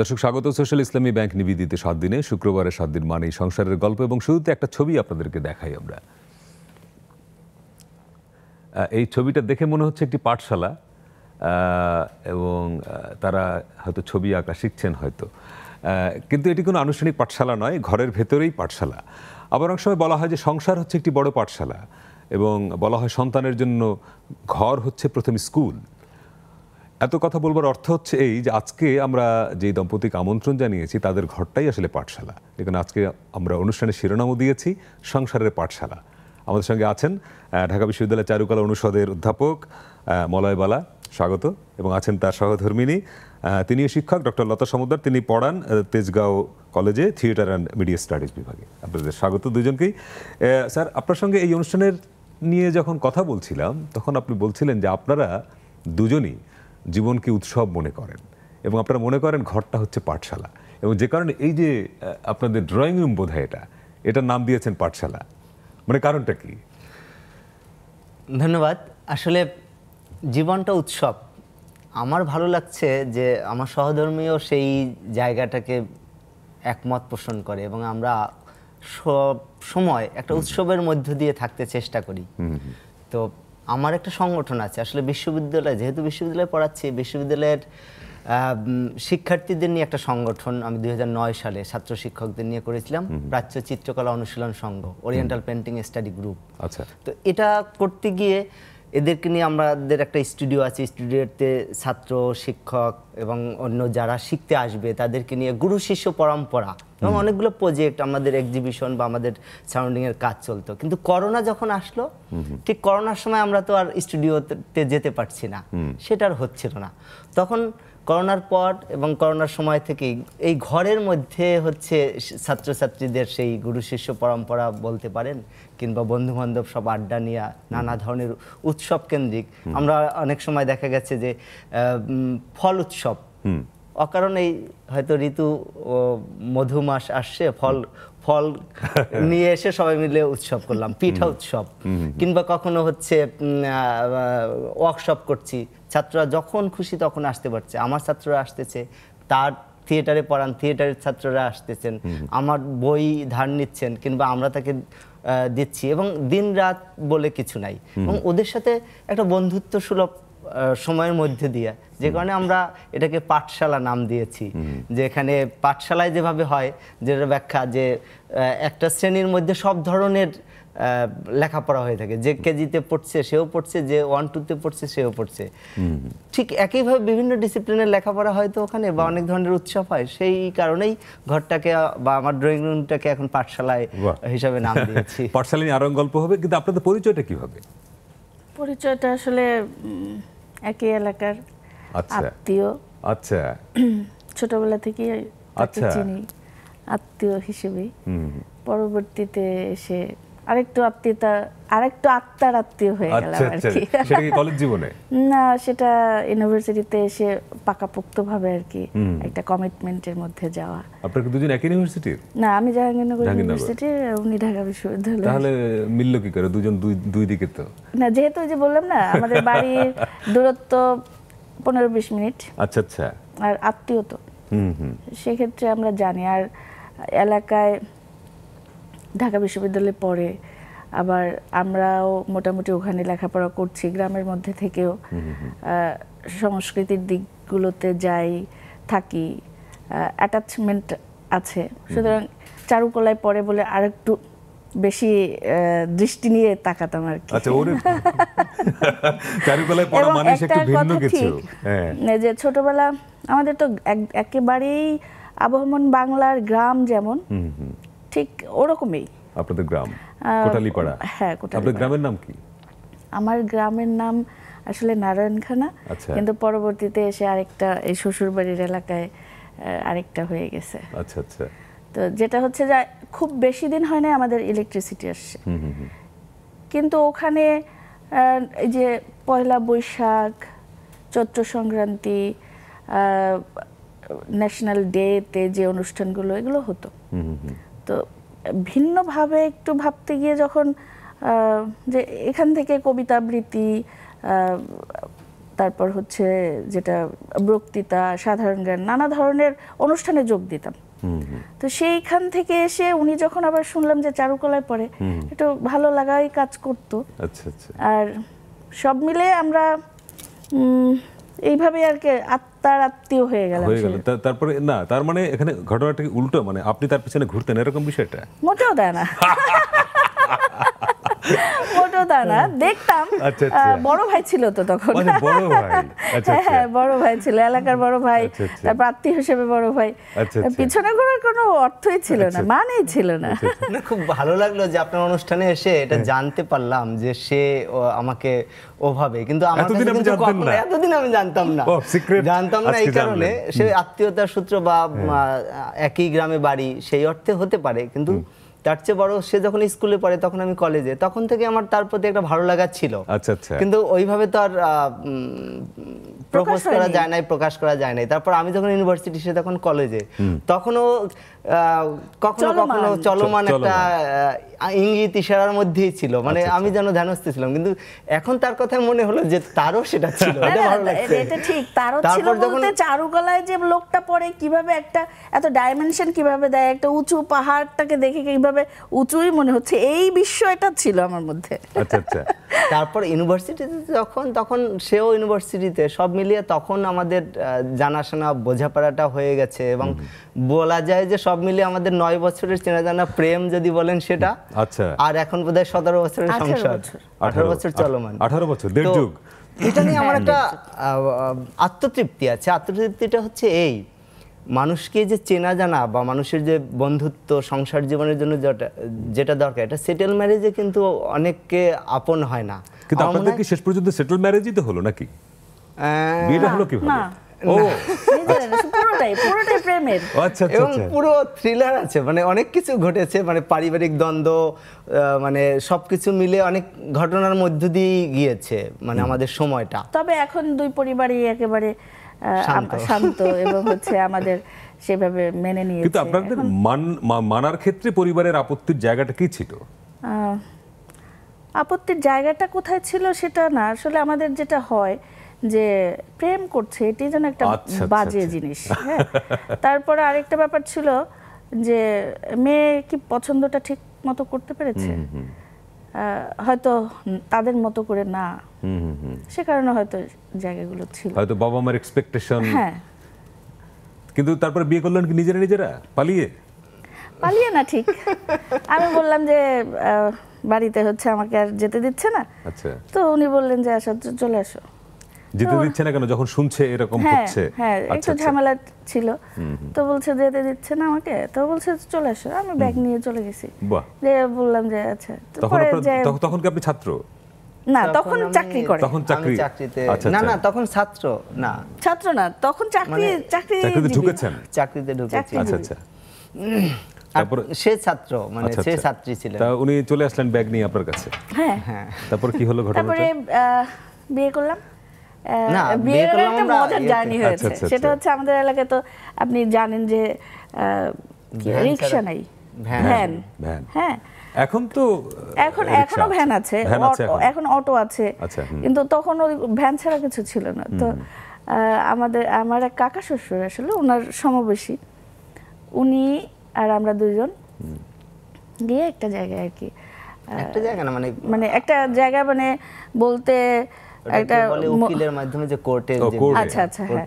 দর্শক স্বাগত সোশ্যাল ইসলামী ব্যাংক নিবেদিতে সাত দিনে শুক্রবারের সাত দিন মানে সংসারের গল্প এবং শুরুতে একটা ছবি আপনাদেরকে দেখাই আমরা এই ছবিটা দেখে মনে হচ্ছে একটি পাঠশালা এবং তারা হয়তো ছবি আঁকা শিখছেন হয়তো কিন্তু এটি কোনো আনুষ্ঠানিক পাঠশালা নয় ঘরের ভেতরেই পাঠশালা আবার অনেক সময় বলা হয় যে সংসার হচ্ছে একটি বড় পাঠশালা এবং বলা হয় সন্তানের জন্য ঘর হচ্ছে প্রথম স্কুল এত কথা বলবার অর্থ হচ্ছে এই যে আজকে আমরা যে দম্পতিকে আমন্ত্রণ জানিয়েছি তাদের ঘরটাই আসলে পাঠশালা এখানে আজকে আমরা অনুষ্ঠানের শিরোনামও দিয়েছি সংসারের পাঠশালা আমাদের সঙ্গে আছেন ঢাকা বিশ্ববিদ্যালয় চারুকলা অনুষদের অধ্যাপক মলয় বালা স্বাগত এবং আছেন তার সহধর্মিনী তিনি শিক্ষক ডক্টর লতা সমুদ্র তিনি পড়ান তেজগাঁও কলেজে থিয়েটার অ্যান্ড মিডিয়া স্টাডিজ বিভাগে আপনাদের স্বাগত দুজনকেই স্যার আপনার সঙ্গে এই অনুষ্ঠানের নিয়ে যখন কথা বলছিলাম তখন আপনি বলছিলেন যে আপনারা দুজনই জীবনকে উৎসব মনে করেন এবং আপনারা মনে করেন ঘরটা হচ্ছে পাঠশালা এবং যে কারণে এই যে আপনাদের ড্রয়িং রুম বোধ এটা এটার নাম দিয়েছেন পাঠশালা মানে কারণটা কি ধন্যবাদ আসলে জীবনটা উৎসব আমার ভালো লাগছে যে আমার সহধর্মীও সেই জায়গাটাকে একমত পোষণ করে এবং আমরা সব সময় একটা উৎসবের মধ্য দিয়ে থাকতে চেষ্টা করি তো আমার একটা সংগঠন আছে আসলে বিশ্ববিদ্যালয় যেহেতু বিশ্ববিদ্যালয়ে পড়াচ্ছি বিশ্ববিদ্যালয়ের শিক্ষার্থীদের নিয়ে একটা সংগঠন আমি দুই সালে ছাত্র শিক্ষকদের নিয়ে করেছিলাম প্রাচ্য চিত্রকলা অনুশীলন সংঘ ওরিয়েন্টাল পেন্টিং স্টাডি গ্রুপ আচ্ছা তো এটা করতে গিয়ে এদেরকে নিয়ে আমাদের একটা স্টুডিও আছে স্টুডিওতে ছাত্র শিক্ষক এবং অন্য যারা শিখতে আসবে তাদেরকে নিয়ে গুরু শিষ্য পরম্পরা এবং অনেকগুলো প্রজেক্ট আমাদের এক্সিবিশন বা আমাদের এর কাজ চলতো কিন্তু করোনা যখন আসলো ঠিক করোনার সময় আমরা তো আর স্টুডিওতে যেতে পারছি না সেটা আর হচ্ছিল না তখন করোনার পর এবং করোনার সময় থেকে এই ঘরের মধ্যে হচ্ছে ছাত্রছাত্রীদের সেই গুরু শিষ্য পরম্পরা বলতে পারেন কিংবা বন্ধু বান্ধব সব আড্ডা নিয়ে নানা ধরনের উৎসব কেন্দ্রিক আমরা অনেক সময় দেখা গেছে যে ফল উৎসব অকারণেই হয়তো ঋতু মধু মাস আসছে ফল ফল নিয়ে এসে সবাই মিলে উৎসব করলাম পিঠা উৎসব কিংবা কখনো হচ্ছে ওয়ার্কশপ করছি ছাত্ররা যখন খুশি তখন আসতে পারছে আমার ছাত্ররা আসতেছে তার থিয়েটারে পড়ান থিয়েটারের ছাত্ররা আসতেছেন আমার বই ধার নিচ্ছেন কিংবা আমরা তাকে দিচ্ছি এবং দিন রাত বলে কিছু নাই এবং ওদের সাথে একটা বন্ধুত্ব সুলভ সময়ের মধ্যে দিয়ে যে কারণে আমরা এটাকে পাঠশালা নাম দিয়েছি যে এখানে পাঠশালায় যেভাবে হয় যেটা ব্যাখ্যা যে একটা শ্রেণীর মধ্যে সব ধরনের লেখাপড়া হয়ে থাকে যে কেজিতে পড়ছে সেও পড়ছে যে ওয়ান টুতে পড়ছে সেও পড়ছে ঠিক একইভাবে বিভিন্ন ডিসিপ্লিনের লেখাপড়া হয়তো ওখানে বা অনেক ধরনের উৎসব হয় সেই কারণেই ঘরটাকে বা আমার ড্রয়িং রুমটাকে এখন পাঠশালায় হিসাবে নাম দিয়েছি পাঠশালায় আরো গল্প হবে কিন্তু আপনাদের পরিচয়টা হবে পরিচয়টা আসলে একই এলাকার আচ্ছা। আত্মীয় আচ্ছা ছোটবেলা থেকে আচ্ছা। চিনি আত্মীয় হিসেবে পরবর্তীতে এসে আরেকটু আত্মীয়তা আরেকটু আত্মার আত্মীয় হয়ে আচ্ছা, গেলাম আর আচ্ছা। কি কলেজ জীবনে না সেটা ইউনিভার্সিটিতে এসে পাকাপোক্তভাবে আর কি একটা কমিটমেন্টের মধ্যে যাওয়া আপনারা দুজন একই না আমি জাহাঙ্গীরনগর উনি ঢাকা বিশ্ববিদ্যালয় তাহলে মিলল কি করে দুজন দুই দুই দিকে তো না যেহেতু যে বললাম না আমাদের বাড়ির দূরত্ব পনেরো বিশ মিনিট আচ্ছা আচ্ছা আর আত্মীয় তো সেক্ষেত্রে আমরা জানি আর এলাকায় ঢাকা বিশ্ববিদ্যালয়ে পড়ে আবার আমরাও মোটামুটি ওখানে লেখাপড়া করছি গ্রামের মধ্যে থেকেও সংস্কৃতির দিকগুলোতে যাই থাকি অ্যাটাচমেন্ট আছে সুতরাং চারুকলায় পড়ে বলে আরেকটু বেশি দৃষ্টি নিয়ে তাকাতাম আর কি আচ্ছা, হ্যাঁ। যে ছোটবেলা আমাদের তো একেবারেই আবহমান বাংলার গ্রাম যেমন ঠিক ওরকমই আপনাদের গ্রাম কোটালিপাড়া হ্যাঁ কোটালি আপনাদের গ্রামের নাম কি আমার গ্রামের নাম আসলে নারায়ণখানা আচ্ছা। কিন্তু পরবর্তীতে এসে আরেকটা এই শ্বশুরবাড়ির এলাকায় আরেকটা হয়ে গেছে আচ্ছা আচ্ছা তো যেটা হচ্ছে যে খুব বেশি দিন হয় না আমাদের ইলেকট্রিসিটি আসছে কিন্তু ওখানে এই যে পয়লা বৈশাখ চৈত্র সংক্রান্তি ন্যাশনাল ডেতে যে অনুষ্ঠানগুলো এগুলো হতো তো ভিন্নভাবে একটু ভাবতে গিয়ে যখন যে এখান থেকে কবিতা আবৃত্তি তারপর হচ্ছে যেটা বক্তৃতা সাধারণ জ্ঞান নানা ধরনের অনুষ্ঠানে যোগ দিতাম তো সেইখান থেকে এসে উনি যখন আবার শুনলাম যে চারুকলায় পড়ে একটু ভালো লাগাই কাজ করতো আচ্ছা, আচ্ছা। আর সব মিলে আমরা এইভাবে আর কি আত্মার আত্মীয় হয়ে গেল হয়ে গেল তারপরে না তার মানে এখানে ঘটনাটাকে উল্টো মানে আপনি তার পিছনে ঘুরতেন এরকম বিষয়টা মোটেও দেয় না দেখতাম আচ্ছা, আচ্ছা। বড় ভাই ছিল তো তখন মানে আচ্ছা, হ্যাঁ, হ্যাঁ, বড় ভাই ছিল এলাকার বড় ভাই হিসেবে বড় ভাই পিছনে ঘোরার কোনো অর্থই ছিল না মানেই ছিল না খুব ভালো লাগলো যে আপনার অনুষ্ঠানে এসে এটা হ্যাঁ। জানতে পারলাম যে সে আমাকে ওভাবে কিন্তু এতদিন আমি জানতাম না জানতাম না এই কারণে সে আত্মীয়তার সূত্র বা একই গ্রামে বাড়ি সেই অর্থে হতে পারে কিন্তু তার চেয়ে বড় সে যখন স্কুলে পড়ে তখন আমি কলেজে তখন থেকে আমার তার প্রতি একটা ভালো লাগা ছিল আচ্ছা আচ্ছা কিন্তু ওইভাবে তো আর প্রকাশ করা যায় নাই প্রকাশ করা যায় নাই তারপর আমি যখন ইউনিভার্সিটি সে তখন কলেজে তখনও কখনো কখনো চলমান একটা ইঙ্গিত ইশারার মধ্যেই ছিল মানে আচ্ছা, আমি আচ্ছা। যেন ধ্যানস্থ ছিলাম কিন্তু এখন তার কথা মনে হলো যে তারও সেটা ছিল এটা ভালো লাগছে এটা ঠিক তারও ছিল বলতে চারুকলায় যে লোকটা পড়ে কিভাবে একটা এত ডাইমেনশন কিভাবে দেয় একটা উঁচু পাহাড়টাকে দেখে কিভাবে উঁচুই মনে হচ্ছে এই বিশ্ব এটা ছিল আমার মধ্যে আচ্ছা আচ্ছা তারপর ইউনিভার্সিটিতে যখন তখন সেও ইউনিভার্সিটিতে সব মিলিয়ে তখন আমাদের জানাশোনা বোঝাপড়াটা হয়ে গেছে এবং বলা যায় যে সব মিলে আমাদের নয় বছরের চেনা জানা প্রেম যদি বলেন সেটা আচ্ছা আর এখন বোধ হয় সতেরো বছরের সংসার আঠারো বছর চলমান আঠারো বছর এটা নিয়ে আমার হ্যাঁ। একটা আত্মতৃপ্তি আছে আত্মতৃপ্তিটা হচ্ছে এই মানুষকে যে চেনা জানা বা মানুষের যে বন্ধুত্ব সংসার জীবনের জন্য যেটা দরকার এটা সেটেল ম্যারেজে কিন্তু অনেককে আপন হয় না কিন্তু আপনাদের কি শেষ পর্যন্ত সেটেল ম্যারেজই তো হলো নাকি বিয়েটা হলো কি না ও পুরোটাই পুরোটাই আচ্ছা, আচ্ছা এবং আচ্ছা। পুরো থ্রিলার আছে মানে অনেক কিছু ঘটেছে মানে পারিবারিক দ্বন্দ্ব মানে সবকিছু মিলে অনেক ঘটনার মধ্য দিয়ে গিয়েছে মানে আমাদের সময়টা তবে এখন দুই পরিবারই একেবারে শান্ত এবং হচ্ছে আমাদের সেভাবে মেনে নিয়েছে কিন্তু আপনাদের মানার ক্ষেত্রে পরিবারের আপত্তির জায়গাটা কি ছিল আপত্তির জায়গাটা কোথায় ছিল সেটা না আসলে আমাদের যেটা হয় যে প্রেম করছে এটি যেন একটা আচ্ছা, আচ্ছা, বাজে আচ্ছা। জিনিস হ্যাঁ তারপরে আরেকটা ব্যাপার ছিল যে মেয়ে কি পছন্দটা ঠিক মতো করতে পেরেছে হয়তো তাদের মতো করে না সে কারণে হয়তো জায়গাগুলো ছিল হয়তো বাবা মার এক্সপেকটেশন হ্যাঁ কিন্তু তারপর বিয়ে করলেন কি নিজেরা নিজেরা পালিয়ে পালিয়ে না ঠিক আমি বললাম যে বাড়িতে হচ্ছে আমাকে আর যেতে দিচ্ছে না তো উনি বললেন যে আসো চলে আসো যেতে দিচ্ছে না কেন যখন শুনছে এরকম হচ্ছে হ্যাঁ, হ্যাঁ একটু আচ্ছা, আচ্ছা। ঝামেলা ছিল তো বলছে যেতে দিচ্ছে না আমাকে তো বলছে চলে আসো আমি ব্যাগ নিয়ে চলে গেছি যে বললাম যে আচ্ছা তখন কি আপনি ছাত্র না তখন চাকরি করে তখন চাকরি চাকরিতে আচ্ছা, না না তখন ছাত্র না ছাত্র না তখন চাকরি মানে চাকরি চাকরিতে ঢুকেছেন চাকরিতে ঢুকেছি আচ্ছা আচ্ছা তারপরে সে ছাত্র মানে সে ছাত্রী ছিলেন তা উনি চলে আসলেন ব্যাগ নিয়ে আপনার কাছে হ্যাঁ হ্যাঁ তারপর কি হলো ঘটনাটা তারপরে বিয়ে করলাম বিয়ের একটা মজার জার্নি আচ্ছা, হয়েছে আচ্ছা, সেটা আচ্ছা। হচ্ছে আমাদের এলাকায় তো আপনি জানেন যে রিক্সা নাই ভ্যান হ্যাঁ এখন তো এখন এখনো ভ্যান আছে এখন অটো আছে কিন্তু তখন ভ্যান ছাড়া কিছু ছিল না তো আমাদের আমার এক কাকা শ্বশুর আসলে ওনার সমবেশী উনি আর আমরা দুজন গিয়ে একটা জায়গায় আর কি একটা জায়গা না মানে মানে একটা জায়গা মানে বলতে একটা উকিলের মাধ্যমে যে কোর্টে আচ্ছা আচ্ছা হ্যাঁ।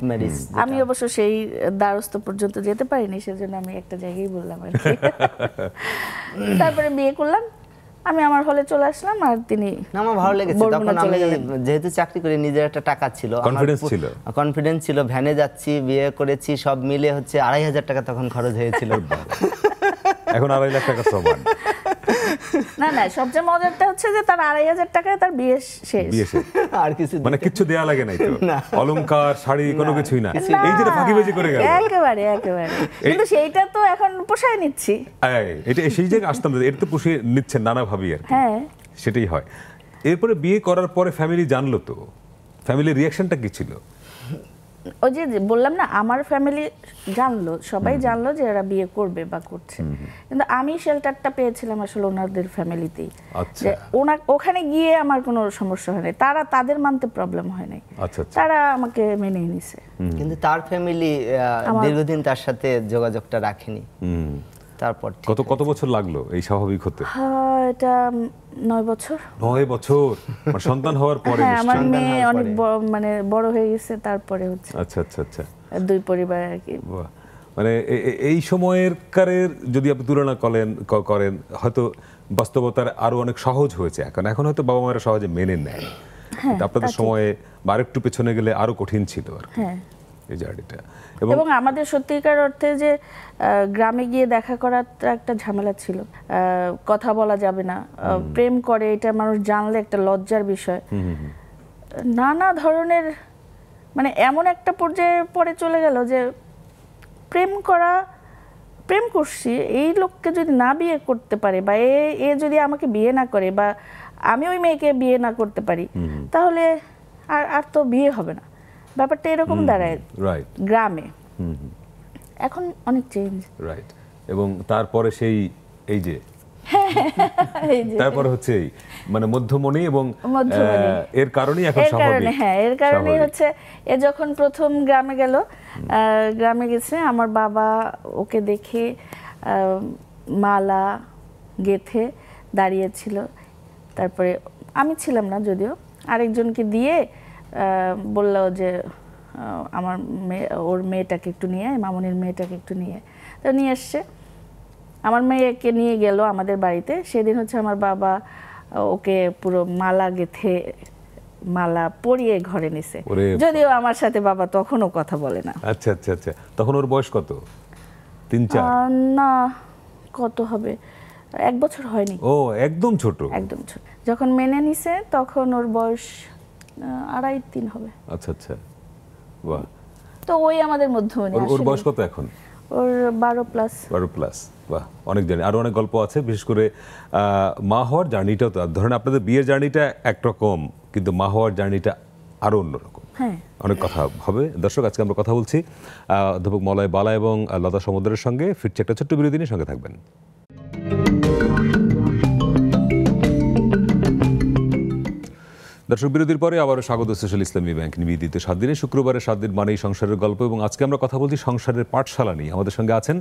আমি অবশ্য সেই দ্বারস্থ পর্যন্ত যেতে পারিনি সেজন্য আমি একটা জায়গায় বললাম আর তারপরে বিয়ে করলাম আমি আমার হলে চলে আসলাম আর তিনি আমার ভালো লেগেছে তখন আমি যেহেতু চাকরি করে নিজের একটা টাকা ছিল কনফিডেন্স ছিল কনফিডেন্স ছিল ভ্যানে যাচ্ছি বিয়ে করেছি সব মিলে হচ্ছে আড়াই হাজার টাকা তখন খরচ হয়েছিল এখন আড়াই লাখ টাকা সমান না না সবচেয়ে মজারটা হচ্ছে যে তার আড়াই হাজার টাকায় তার বিয়ে শেষ আর কিছু মানে দেয়া লাগে নাই তো অলংকার শাড়ি কোনো কিছুই না এই যেটা করে গেল একেবারে একেবারে কিন্তু সেইটা তো এখন পোষায় নিচ্ছি এটা সেই জায়গায় আসতাম এটা তো পুষিয়ে নিচ্ছেন নানা ভাবি আর হ্যাঁ সেটাই হয় এরপরে বিয়ে করার পরে ফ্যামিলি জানলো তো ফ্যামিলির রিয়াকশনটা কি ছিল ওই যে বললাম না আমার ফ্যামিলি জানলো সবাই জানলো যে এরা বিয়ে করবে বা করছে কিন্তু আমি শেল্টারটা পেয়েছিলাম আসলে ওনাদের ফ্যামিলিতেই আচ্ছা। যে ওনা ওখানে গিয়ে আমার কোনো সমস্যা হয়নি তারা তাদের মানতে প্রবলেম হয় নাই আচ্ছা, আচ্ছা। তারা আমাকে মেনে নিছে কিন্তু তার ফ্যামিলি দীর্ঘদিন তার সাথে যোগাযোগটা রাখেনি তারপর কত কত বছর লাগলো এই স্বাভাবিক হতে এটা নয় বছর নয় বছর সন্তান হওয়ার পরে হ্যাঁ, আমার মেয়ে অনেক মানে বড় হয়ে গেছে তারপরে হচ্ছে আচ্ছা আচ্ছা আচ্ছা দুই পরিবার আর কি মানে এই সময়ের কারের যদি আপনি তুলনা করেন করেন হয়তো বাস্তবতার আরো অনেক সহজ হয়েছে এখন এখন হয়তো বাবা মায়েরা সহজে মেনে নেয় হ্যাঁ, আপনাদের সময়ে বা আরেকটু পেছনে গেলে আরো কঠিন ছিল আর এই জার্নিটা এবং আমাদের সত্যিকার অর্থে যে গ্রামে গিয়ে দেখা করার একটা ঝামেলা ছিল কথা বলা যাবে না প্রেম করে এটা মানুষ জানলে একটা লজ্জার বিষয় নানা ধরনের মানে এমন একটা পর্যায়ে পরে চলে গেল যে প্রেম করা প্রেম করছি এই লোককে যদি না বিয়ে করতে পারে বা এ এ যদি আমাকে বিয়ে না করে বা আমি ওই মেয়েকে বিয়ে না করতে পারি তাহলে আর আর তো বিয়ে হবে না ব্যাপারটা এরকম দাঁড়ায় রাইট গ্রামে এখন অনেক চেঞ্জ রাইট এবং তারপরে সেই এই যে তারপর হচ্ছে মানে মধ্যমণি এবং এর কারণেই এখন স্বাভাবিক হ্যাঁ এর কারণেই হচ্ছে এ যখন প্রথম গ্রামে গেল গ্রামে গেছে আমার বাবা ওকে দেখে মালা গেথে দাঁড়িয়েছিল তারপরে আমি ছিলাম না যদিও আরেকজনকে দিয়ে বলল যে আমার মেয়ে ওর মেয়েটাকে একটু নিয়ে মামনির মেয়েটাকে একটু নিয়ে তো নিয়ে এসছে আমার মেয়েকে নিয়ে গেল আমাদের বাড়িতে সেদিন হচ্ছে আমার বাবা ওকে পুরো মালা গেথে মালা পরিয়ে ঘরে নিছে যদিও আমার সাথে বাবা তখনও কথা বলে না আচ্ছা আচ্ছা আচ্ছা তখন ওর বয়স কত তিন চার না কত হবে এক বছর হয়নি ও একদম ছোট একদম ছোট যখন মেনে নিছে তখন ওর বয়স আড়াই তিন হবে আচ্ছা আচ্ছা বাহ তো ওই আমাদের মধ্যমণি ওর বয়স কত এখন ওর বারো প্লাস বারো প্লাস বাহ অনেক জার্নি আরও অনেক গল্প আছে বিশেষ করে মা হওয়ার জার্নিটাও তো ধরেন আপনাদের বিয়ের জার্নিটা একরকম কিন্তু মা হওয়ার জার্নিটা আরও অন্যরকম হ্যাঁ অনেক কথা হবে দর্শক আজকে আমরা কথা বলছি অধ্যাপক মলয় বালা এবং লতা সমুদ্রের সঙ্গে ফিরছে একটা ছোট্ট নিয়ে সঙ্গে থাকবেন দর্শক বিরতির পরে আবারও স্বাগত সোশ্যাল ইসলামী ব্যাংক নিবেদিত সাত দিনে শুক্রবারে সাত দিন মানেই সংসারের গল্প এবং আজকে আমরা কথা বলছি সংসারের পাঠশালা নিয়ে আমাদের সঙ্গে আছেন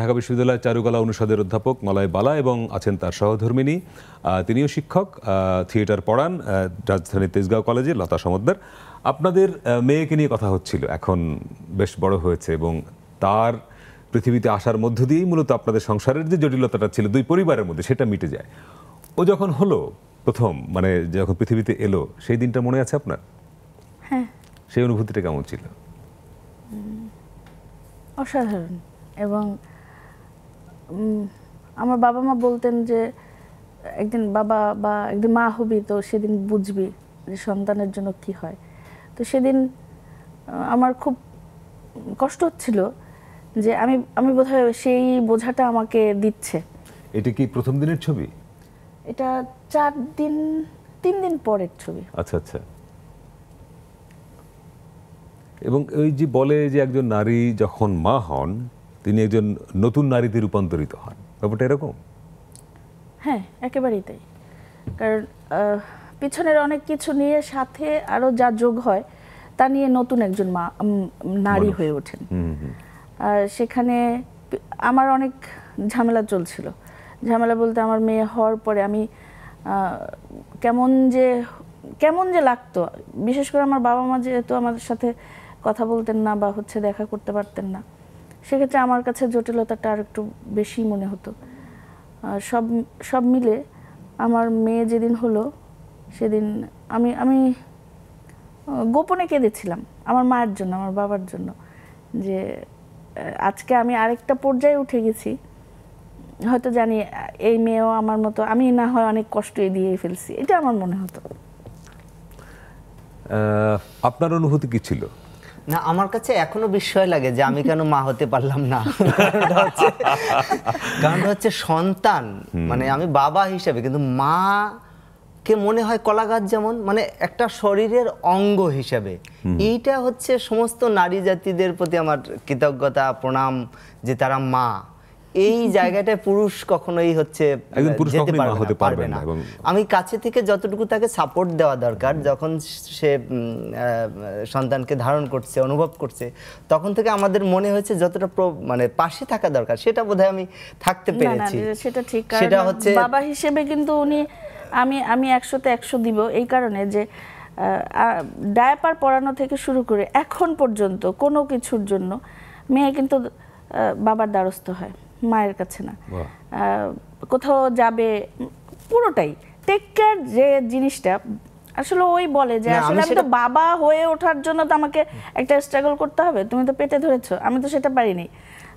ঢাকা বিশ্ববিদ্যালয়ের চারুকলা অনুষদের অধ্যাপক মলয় বালা এবং আছেন তার সহধর্মিনী তিনিও শিক্ষক থিয়েটার পড়ান রাজধানীর তেজগাঁও কলেজে লতা সমদ্দার আপনাদের মেয়েকে নিয়ে কথা হচ্ছিল এখন বেশ বড় হয়েছে এবং তার পৃথিবীতে আসার মধ্য দিয়েই মূলত আপনাদের সংসারের যে জটিলতাটা ছিল দুই পরিবারের মধ্যে সেটা মিটে যায় ও যখন হলো প্রথম মানে যখন পৃথিবীতে এলো সেই দিনটা মনে আছে আপনার হ্যাঁ সেই অনুভূতিটা কেমন ছিল অসাধারণ এবং আমার বাবা মা বলতেন যে একদিন বাবা বা একদিন মা হবি তো সেদিন বুঝবি যে সন্তানের জন্য কি হয় তো সেদিন আমার খুব কষ্ট হচ্ছিল যে আমি আমি বোধহয় সেই বোঝাটা আমাকে দিচ্ছে এটা কি প্রথম দিনের ছবি এটা চার দিন তিন দিন পরের ছবি আচ্ছা আচ্ছা এবং ওই যে বলে যে একজন নারী যখন মা হন তিনি একজন নতুন নারীতে রূপান্তরিত হন ব্যাপারটা এরকম হ্যাঁ একেবারেই তাই কারণ পিছনের অনেক কিছু নিয়ে সাথে আরও যা যোগ হয় তা নিয়ে নতুন একজন মা নারী হয়ে ওঠেন সেখানে আমার অনেক ঝামেলা চলছিল ঝামেলা বলতে আমার মেয়ে হওয়ার পরে আমি কেমন যে কেমন যে লাগতো বিশেষ করে আমার বাবা মা যেহেতু আমাদের সাথে কথা বলতেন না বা হচ্ছে দেখা করতে পারতেন না সেক্ষেত্রে আমার কাছে জটিলতাটা আর একটু বেশি মনে হতো সব সব মিলে আমার মেয়ে যেদিন হলো সেদিন আমি আমি গোপনে কেঁদেছিলাম আমার মায়ের জন্য আমার বাবার জন্য যে আজকে আমি আরেকটা পর্যায়ে উঠে গেছি হয়তো জানি এই মেয়েও আমার মতো আমি না হয় অনেক কষ্ট দিয়ে ফেলছি এটা আমার মনে হতো আপনার অনুভূতি কি ছিল না আমার কাছে এখনো বিস্ময় লাগে যে আমি কেন মা হতে পারলাম না কারণটা হচ্ছে সন্তান মানে আমি বাবা হিসেবে কিন্তু মা কে মনে হয় কলা গাছ যেমন মানে একটা শরীরের অঙ্গ হিসাবে এইটা হচ্ছে সমস্ত নারী জাতিদের প্রতি আমার কৃতজ্ঞতা প্রণাম যে তারা মা এই জায়গাটা পুরুষ কখনোই হচ্ছে আমি কাছে থেকে যতটুকু তাকে সাপোর্ট দেওয়া দরকার যখন সে সন্তানকে ধারণ করছে অনুভব করছে তখন থেকে আমাদের মনে হয়েছে যতটা মানে পাশে থাকা দরকার সেটা বোধহয় আমি থাকতে পেরেছি সেটা ঠিক সেটা হচ্ছে বাবা হিসেবে কিন্তু উনি আমি আমি একশোতে একশো দিব এই কারণে যে ডায়াপার পরানো থেকে শুরু করে এখন পর্যন্ত কোনো কিছুর জন্য মেয়ে কিন্তু বাবার দ্বারস্থ হয় মায়ের কাছে না কোথাও যাবে পুরোটাই টেক কেয়ার যে জিনিসটা আসলে ওই বলে যে আসলে আমি তো বাবা হয়ে ওঠার জন্য তো আমাকে একটা স্ট্রাগল করতে হবে তুমি তো পেটে ধরেছো আমি তো সেটা পারিনি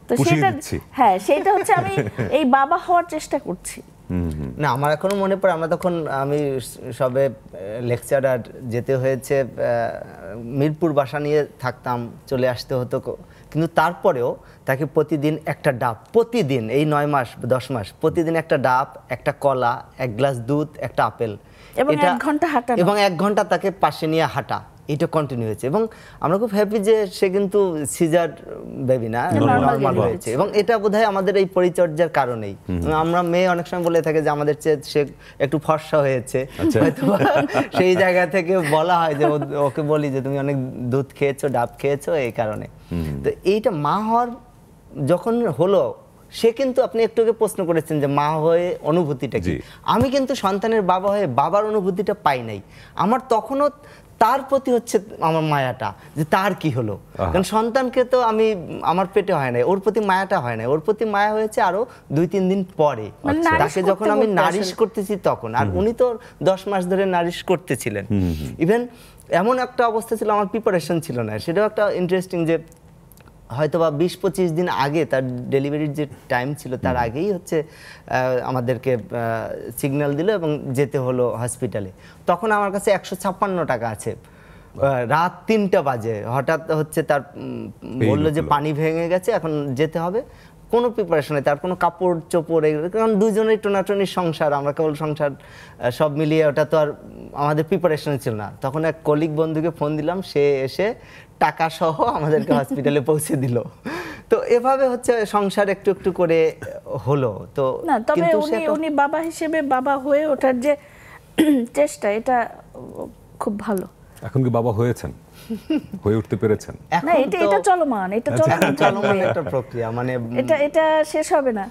তো সেটা হ্যাঁ সেটা হচ্ছে আমি এই বাবা হওয়ার চেষ্টা করছি না আমার এখনো মনে পড়ে আমরা তখন আমি সবে লেকচারার যেতে হয়েছে মিরপুর বাসা নিয়ে থাকতাম চলে আসতে হতো কিন্তু তারপরেও তাকে প্রতিদিন একটা ডাব প্রতিদিন এই নয় মাস দশ মাস প্রতিদিন একটা ডাব একটা কলা এক গ্লাস দুধ একটা আপেল এবং এক ঘন্টা হাঁটা এবং এক ঘন্টা তাকে পাশে নিয়ে হাঁটা এটা কন্টিনিউ হয়েছে এবং আমরা খুব হ্যাপি যে সে কিন্তু সিজার বেবি না নর্মাল হয়েছে এবং এটা বোধহয় আমাদের এই পরিচর্যার কারণেই আমরা মেয়ে অনেক সময় বলে থাকে যে আমাদের চেয়ে সে একটু ফর্সা হয়েছে আচ্ছা। সেই জায়গা থেকে বলা হয় যে ওকে বলি যে তুমি অনেক দুধ খেয়েছো ডাব খেয়েছো এই কারণে তো এইটা মা হওয়ার যখন হলো সে কিন্তু আপনি একটু আগে প্রশ্ন করেছেন যে মা হয়ে অনুভূতিটা কি আমি কিন্তু সন্তানের বাবা হয়ে বাবার অনুভূতিটা পাই নাই আমার তখনও তার প্রতি হচ্ছে আমার মায়াটা যে তার কি হলো কারণ সন্তানকে তো আমি আমার পেটে হয় না ওর প্রতি মায়াটা হয় না ওর প্রতি মায়া হয়েছে আরো দুই তিন দিন পরে মানে আচ্ছা। তাকে যখন আমি নারিশ করতেছি তখন আর উনি তো দশ মাস ধরে নারিশ করতেছিলেন ইভেন এমন একটা অবস্থা ছিল আমার প্রিপারেশন ছিল না সেটাও একটা ইন্টারেস্টিং যে হয়তো বা বিশ পঁচিশ দিন আগে তার ডেলিভারির যে টাইম ছিল তার আগেই হচ্ছে আমাদেরকে সিগন্যাল দিল এবং যেতে হলো হসপিটালে তখন আমার কাছে একশো ছাপ্পান্ন টাকা আছে রাত তিনটা বাজে হঠাৎ হচ্ছে তার বললো যে পানি ভেঙে গেছে এখন যেতে হবে কোনো প্রিপারেশনে তার কোনো কাপড় চোপড় এগুলো কারণ দুজনেই টোনাটোনির সংসার আমরা কেবল সংসার সব মিলিয়ে ওটা তো আর আমাদের প্রিপারেশনে ছিল না তখন এক কলিগ বন্ধুকে ফোন দিলাম সে এসে টাকা সহ আমাদেরকে হসপিটালে পৌঁছে দিল তো এভাবে হচ্ছে সংসার একটু একটু করে হলো তো তবে উনি উনি বাবা হিসেবে বাবা হয়ে ওঠার যে চেষ্টা এটা খুব ভালো এখন কি বাবা হয়েছেন হয়ে উঠতে পেরেছেন না এটা এটা চলমান এটা আচ্ছা, চলমান চলমান একটা প্রক্রিয়া মানে এটা এটা শেষ হবে না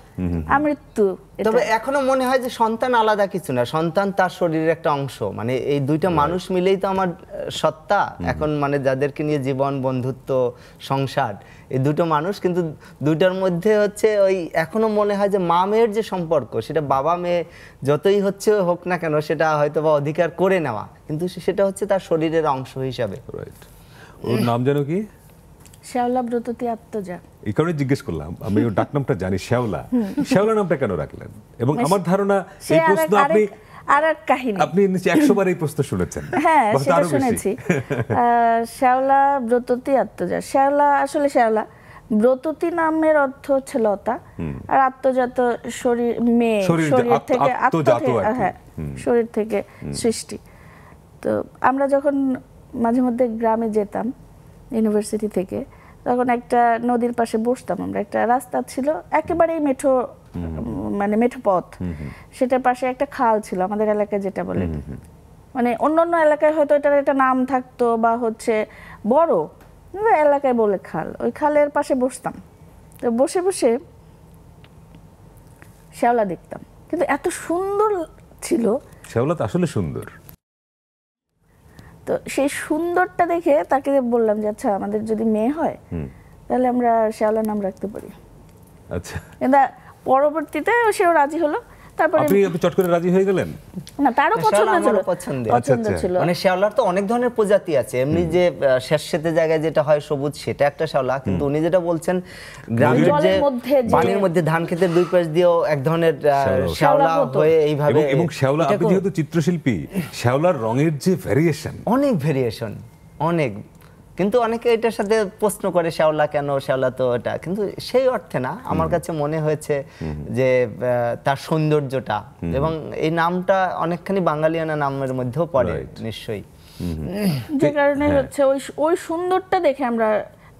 আমৃত্যু তবে এখনো মনে হয় যে সন্তান আলাদা কিছু না সন্তান তার শরীরের একটা অংশ মানে এই দুইটা মানুষ মিলেই তো আমার সত্তা এখন মানে যাদেরকে নিয়ে জীবন বন্ধুত্ব সংসার এই দুটো মানুষ কিন্তু দুটার মধ্যে হচ্ছে ওই এখনো মনে হয় যে মা মেয়ের যে সম্পর্ক সেটা বাবা মেয়ে যতই হচ্ছে হোক না কেন সেটা হয়তো বা অধিকার করে নেওয়া কিন্তু সেটা হচ্ছে তার শরীরের অংশ হিসাবে ওর নাম যেন কি শ্যাওলা ব্রততি আত্মজা এই কারণে জিজ্ঞেস করলাম আমি ওর নামটা জানি শ্যাওলা শ্যাওলা নামটা কেন রাখলেন এবং মানে আমার ধারণা এই প্রশ্ন আপনি আর এক কাহিনী আপনি নিশ্চয়ই বার এই প্রশ্ন শুনেছেন হ্যাঁ সেটা শুনেছি শ্যাওলা ব্রততি আত্মজা শ্যাওলা আসলে শ্যাওলা ব্রততি নামের অর্থ হচ্ছে লতা আর আত্মজাত শরীর মেয়ে শরীর থেকে আত্মজাত হ্যাঁ শরীর থেকে সৃষ্টি তো আমরা যখন মাঝে মধ্যে গ্রামে যেতাম ইউনিভার্সিটি থেকে তখন একটা নদীর পাশে বসতাম আমরা একটা রাস্তা ছিল একেবারেই মেঠো মানে মেঠো পথ সেটার পাশে একটা খাল ছিল আমাদের এলাকায় যেটা বলে মানে অন্য অন্য এলাকায় হয়তো এটার একটা নাম থাকতো বা হচ্ছে বড় এলাকায় বলে খাল ওই খালের পাশে বসতাম তো বসে বসে শ্যাওলা দেখতাম কিন্তু এত সুন্দর ছিল শ্যাওলা তো আসলে সুন্দর তো সেই সুন্দরটা দেখে তাকে বললাম যে আচ্ছা আমাদের যদি মেয়ে হয় তাহলে আমরা শ্যাওলা নাম রাখতে পারি আচ্ছা পরবর্তীতে সেও রাজি হলো শ্যাওলা আচ্ছা, আচ্ছা। মানে কিন্তু উনি যেটা বলছেন গ্রামের মধ্যে ধান ক্ষেতের দুই পাশ দিয়েও এক ধরনের হয়ে এইভাবে এবং যেহেতু চিত্রশিল্পী শ্যাওলার রঙের যে ভেরিয়েশন অনেক ভেরিয়েশন অনেক কিন্তু অনেকে এটার সাথে প্রশ্ন করে শ্যাওলা কেন শ্যাওলা তো এটা কিন্তু সেই অর্থে না আমার কাছে মনে হয়েছে যে তার সৌন্দর্যটা এবং এই নামটা অনেকখানি বাঙালিয়ানা নামের মধ্যেও পড়ে নিশ্চয়ই যে কারণে হ্যাঁ। হচ্ছে ওই ওই সুন্দরটা দেখে আমরা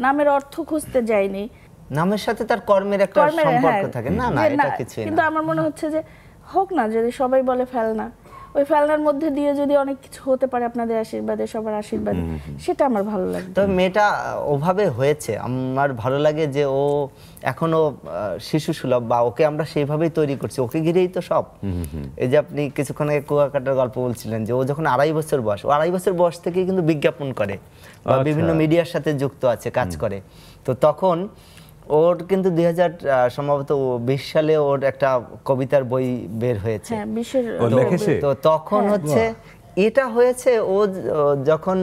নামের অর্থ খুঁজতে যাইনি নামের সাথে তার কর্মের একটা সম্পর্ক হ্যাঁ। থাকে না না এটা কিছু কিন্তু আমার মনে হচ্ছে যে হোক না যদি সবাই বলে ফেল না ওই ফেলনার মধ্যে দিয়ে যদি অনেক কিছু হতে পারে আপনাদের আশীর্বাদে সবার আশীর্বাদে সেটা আমার ভালো লাগে তো মেয়েটা ওভাবে হয়েছে আমার ভালো লাগে যে ও এখনো শিশু সুলভ বা ওকে আমরা সেইভাবেই তৈরি করছি ওকে ঘিরেই তো সব এই যে আপনি কিছুক্ষণ আগে কুয়াকাটার গল্প বলছিলেন যে ও যখন আড়াই বছর বয়স ও আড়াই বছর বয়স থেকেই কিন্তু বিজ্ঞাপন করে বা আচ্ছা। বিভিন্ন মিডিয়ার সাথে যুক্ত আছে কাজ করে তো তখন ওর কিন্তু দুই হাজার সম্ভবত বিশ সালে ওর একটা কবিতার বই বের হয়েছে হ্যাঁ, তো তখন হ্যাঁ। হচ্ছে এটা হয়েছে ও যখন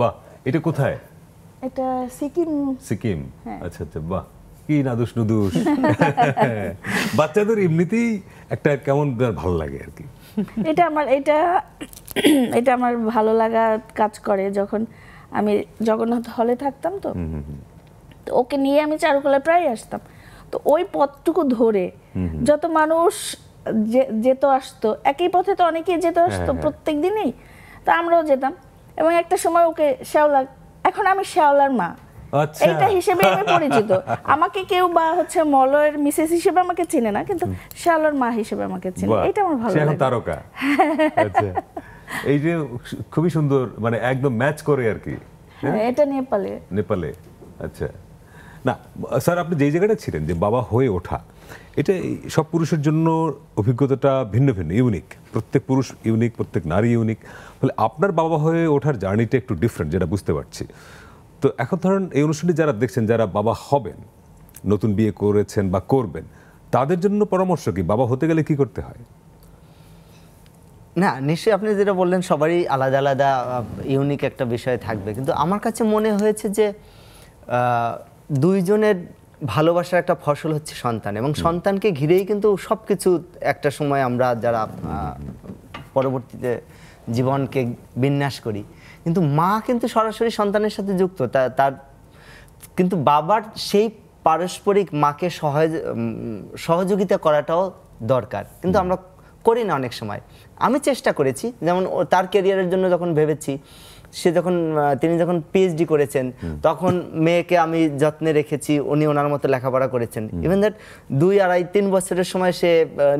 বাহ এটা কোথায় এটা সিকিম সিকিম হ্যাঁ। আচ্ছা আচ্ছা বাহ কি নাদুস নুদুস বাচ্চাদের এমনিতেই একটা কেমন ভালো লাগে আর কি এটা আমার এটা এটা আমার ভালো লাগা কাজ করে যখন আমি জগন্নাথ হলে থাকতাম তো ওকে নিয়ে আমি চারুকলায় প্রায় আসতাম তো ওই পথটুকু ধরে যত মানুষ যেত আসতো একই পথে তো অনেকে যেত হ্যাঁ, আসতো হ্যাঁ। প্রত্যেক দিনই তা আমরাও যেতাম এবং একটা সময় ওকে শ্যাওলা এখন আমি শ্যাওলার মা আচ্ছা। এইটা হিসেবে আমি পরিচিত আমাকে কেউ বা হচ্ছে মলয়ের মিসেস হিসেবে আমাকে চিনে না কিন্তু শ্যাওলার মা হিসেবে আমাকে চিনে এটা আমার ভালো লাগে তারকা আচ্ছা। এই যে খুবই সুন্দর মানে একদম ম্যাচ করে আর কি হ্যাঁ, এটা নেপালে নেপালে আচ্ছা না স্যার আপনি যেই জায়গাটা ছিলেন যে বাবা হয়ে ওঠা এটা সব পুরুষের জন্য অভিজ্ঞতাটা ভিন্ন ভিন্ন ইউনিক প্রত্যেক পুরুষ ইউনিক প্রত্যেক নারী ইউনিক ফলে আপনার বাবা হয়ে ওঠার জার্নিটা একটু ডিফারেন্ট যেটা বুঝতে পারছি তো এখন ধরেন এই অনুষ্ঠানে যারা দেখছেন যারা বাবা হবেন নতুন বিয়ে করেছেন বা করবেন তাদের জন্য পরামর্শ কি বাবা হতে গেলে কি করতে হয় না নিশ্চয়ই আপনি যেটা বললেন সবারই আলাদা আলাদা ইউনিক একটা বিষয় থাকবে কিন্তু আমার কাছে মনে হয়েছে যে দুইজনের ভালোবাসার একটা ফসল হচ্ছে সন্তান এবং সন্তানকে ঘিরেই কিন্তু সব কিছু একটা সময় আমরা যারা পরবর্তীতে জীবনকে বিন্যাস করি কিন্তু মা কিন্তু সরাসরি সন্তানের সাথে যুক্ত তার কিন্তু বাবার সেই পারস্পরিক মাকে সহজ সহযোগিতা করাটাও দরকার কিন্তু আমরা করি না অনেক সময় আমি চেষ্টা করেছি যেমন তার কেরিয়ারের জন্য যখন ভেবেছি সে যখন তিনি যখন পিএইচডি করেছেন তখন মেয়েকে আমি যত্নে রেখেছি উনি ওনার মতো লেখাপড়া করেছেন ইভেন দ্যাট দুই আড়াই তিন বছরের সময় সে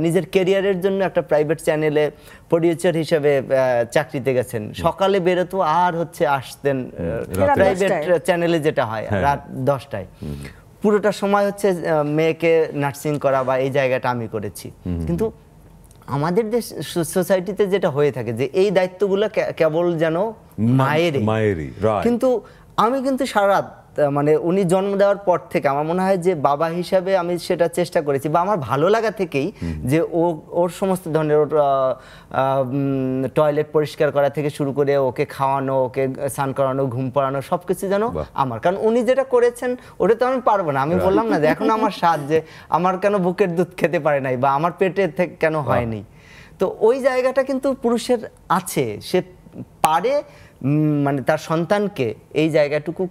নিজের কেরিয়ারের জন্য একটা প্রাইভেট চ্যানেলে প্রডিউসার হিসেবে চাকরিতে গেছেন সকালে বেরোতো আর হচ্ছে আসতেন প্রাইভেট চ্যানেলে যেটা হয় হ্যাঁ। রাত দশটায় পুরোটা সময় হচ্ছে মেয়েকে নার্সিং করা বা এই জায়গাটা আমি করেছি কিন্তু আমাদের দেশ সোসাইটিতে যেটা হয়ে থাকে যে এই দায়িত্বগুলো কেবল যেন মায়েরই মায়েরই কিন্তু আমি কিন্তু সারা রাত মানে উনি জন্ম দেওয়ার পর থেকে আমার মনে হয় যে বাবা হিসাবে আমি সেটা চেষ্টা করেছি বা আমার ভালো লাগা থেকেই যে ও ওর সমস্ত ধরনের টয়লেট পরিষ্কার করা থেকে শুরু করে ওকে খাওয়ানো ওকে স্নান করানো ঘুম পড়ানো সব কিছু যেন আমার কারণ উনি যেটা করেছেন ওটা তো আমি পারবো না আমি বললাম না যে এখন আমার স্বাদ যে আমার কেন বুকের দুধ খেতে পারে নাই বা আমার পেটে থেকে কেন হয়নি তো ওই জায়গাটা কিন্তু পুরুষের আছে সে পারে মানে তার সন্তানকে এই জায়গাটুকু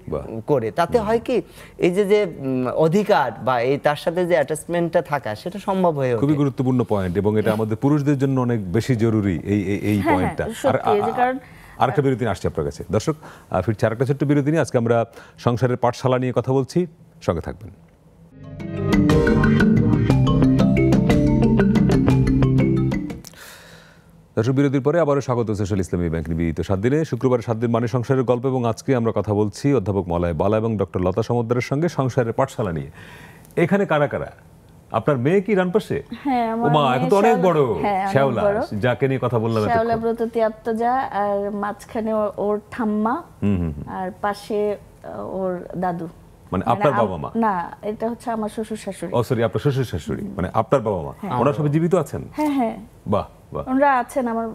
করে তাতে হয় কি এই যে যে অধিকার বা এই তার সাথে যে অ্যাটাচমেন্টটা থাকা সেটা সম্ভব হয়ে খুবই গুরুত্বপূর্ণ পয়েন্ট এবং এটা হ্যাঁ। আমাদের পুরুষদের জন্য অনেক বেশি জরুরি এই এই পয়েন্টটা হ্যাঁ, হ্যাঁ, আর কারণ আরেকটা বিরতি আসছে আপনার কাছে দর্শক আর একটা ছোট্ট বিরতি নিয়ে আজকে আমরা সংসারের পাঠশালা নিয়ে কথা বলছি সঙ্গে থাকবেন দর্শক বিরতির পরে আবারও স্বাগত সোশ্যাল ইসলামী ব্যাংক নিবেদিত সাত দিনে শুক্রবার সাত দিন মানে সংসারের গল্প এবং আজকে আমরা কথা বলছি অধ্যাপক মলায় বালা এবং ডক্টর লতা সমুদ্রের সঙ্গে সংসারের পাঠশালা নিয়ে এখানে কারা কারা আপনার মেয়ে কি ডান পাশে হ্যাঁ, মা এখন তো অনেক বড় হ্যাঁ, শ্যাওলা যাকে নিয়ে কথা বললাম শ্যাওলা ব্রততি আত্মজা আর মাঝখানে ওর ঠাম্মা আর পাশে ওর দাদু মানে, মানে আপনার বাবা মা না এটা হচ্ছে আমার শ্বশুর শাশুড়ি ও সরি আপনার শ্বশুর শাশুড়ি মানে আপনার বাবা মা হ্যাঁ। ওনার সবাই জীবিত আছেন হ্যাঁ হ্যাঁ বাহ ওনারা আছেন আমার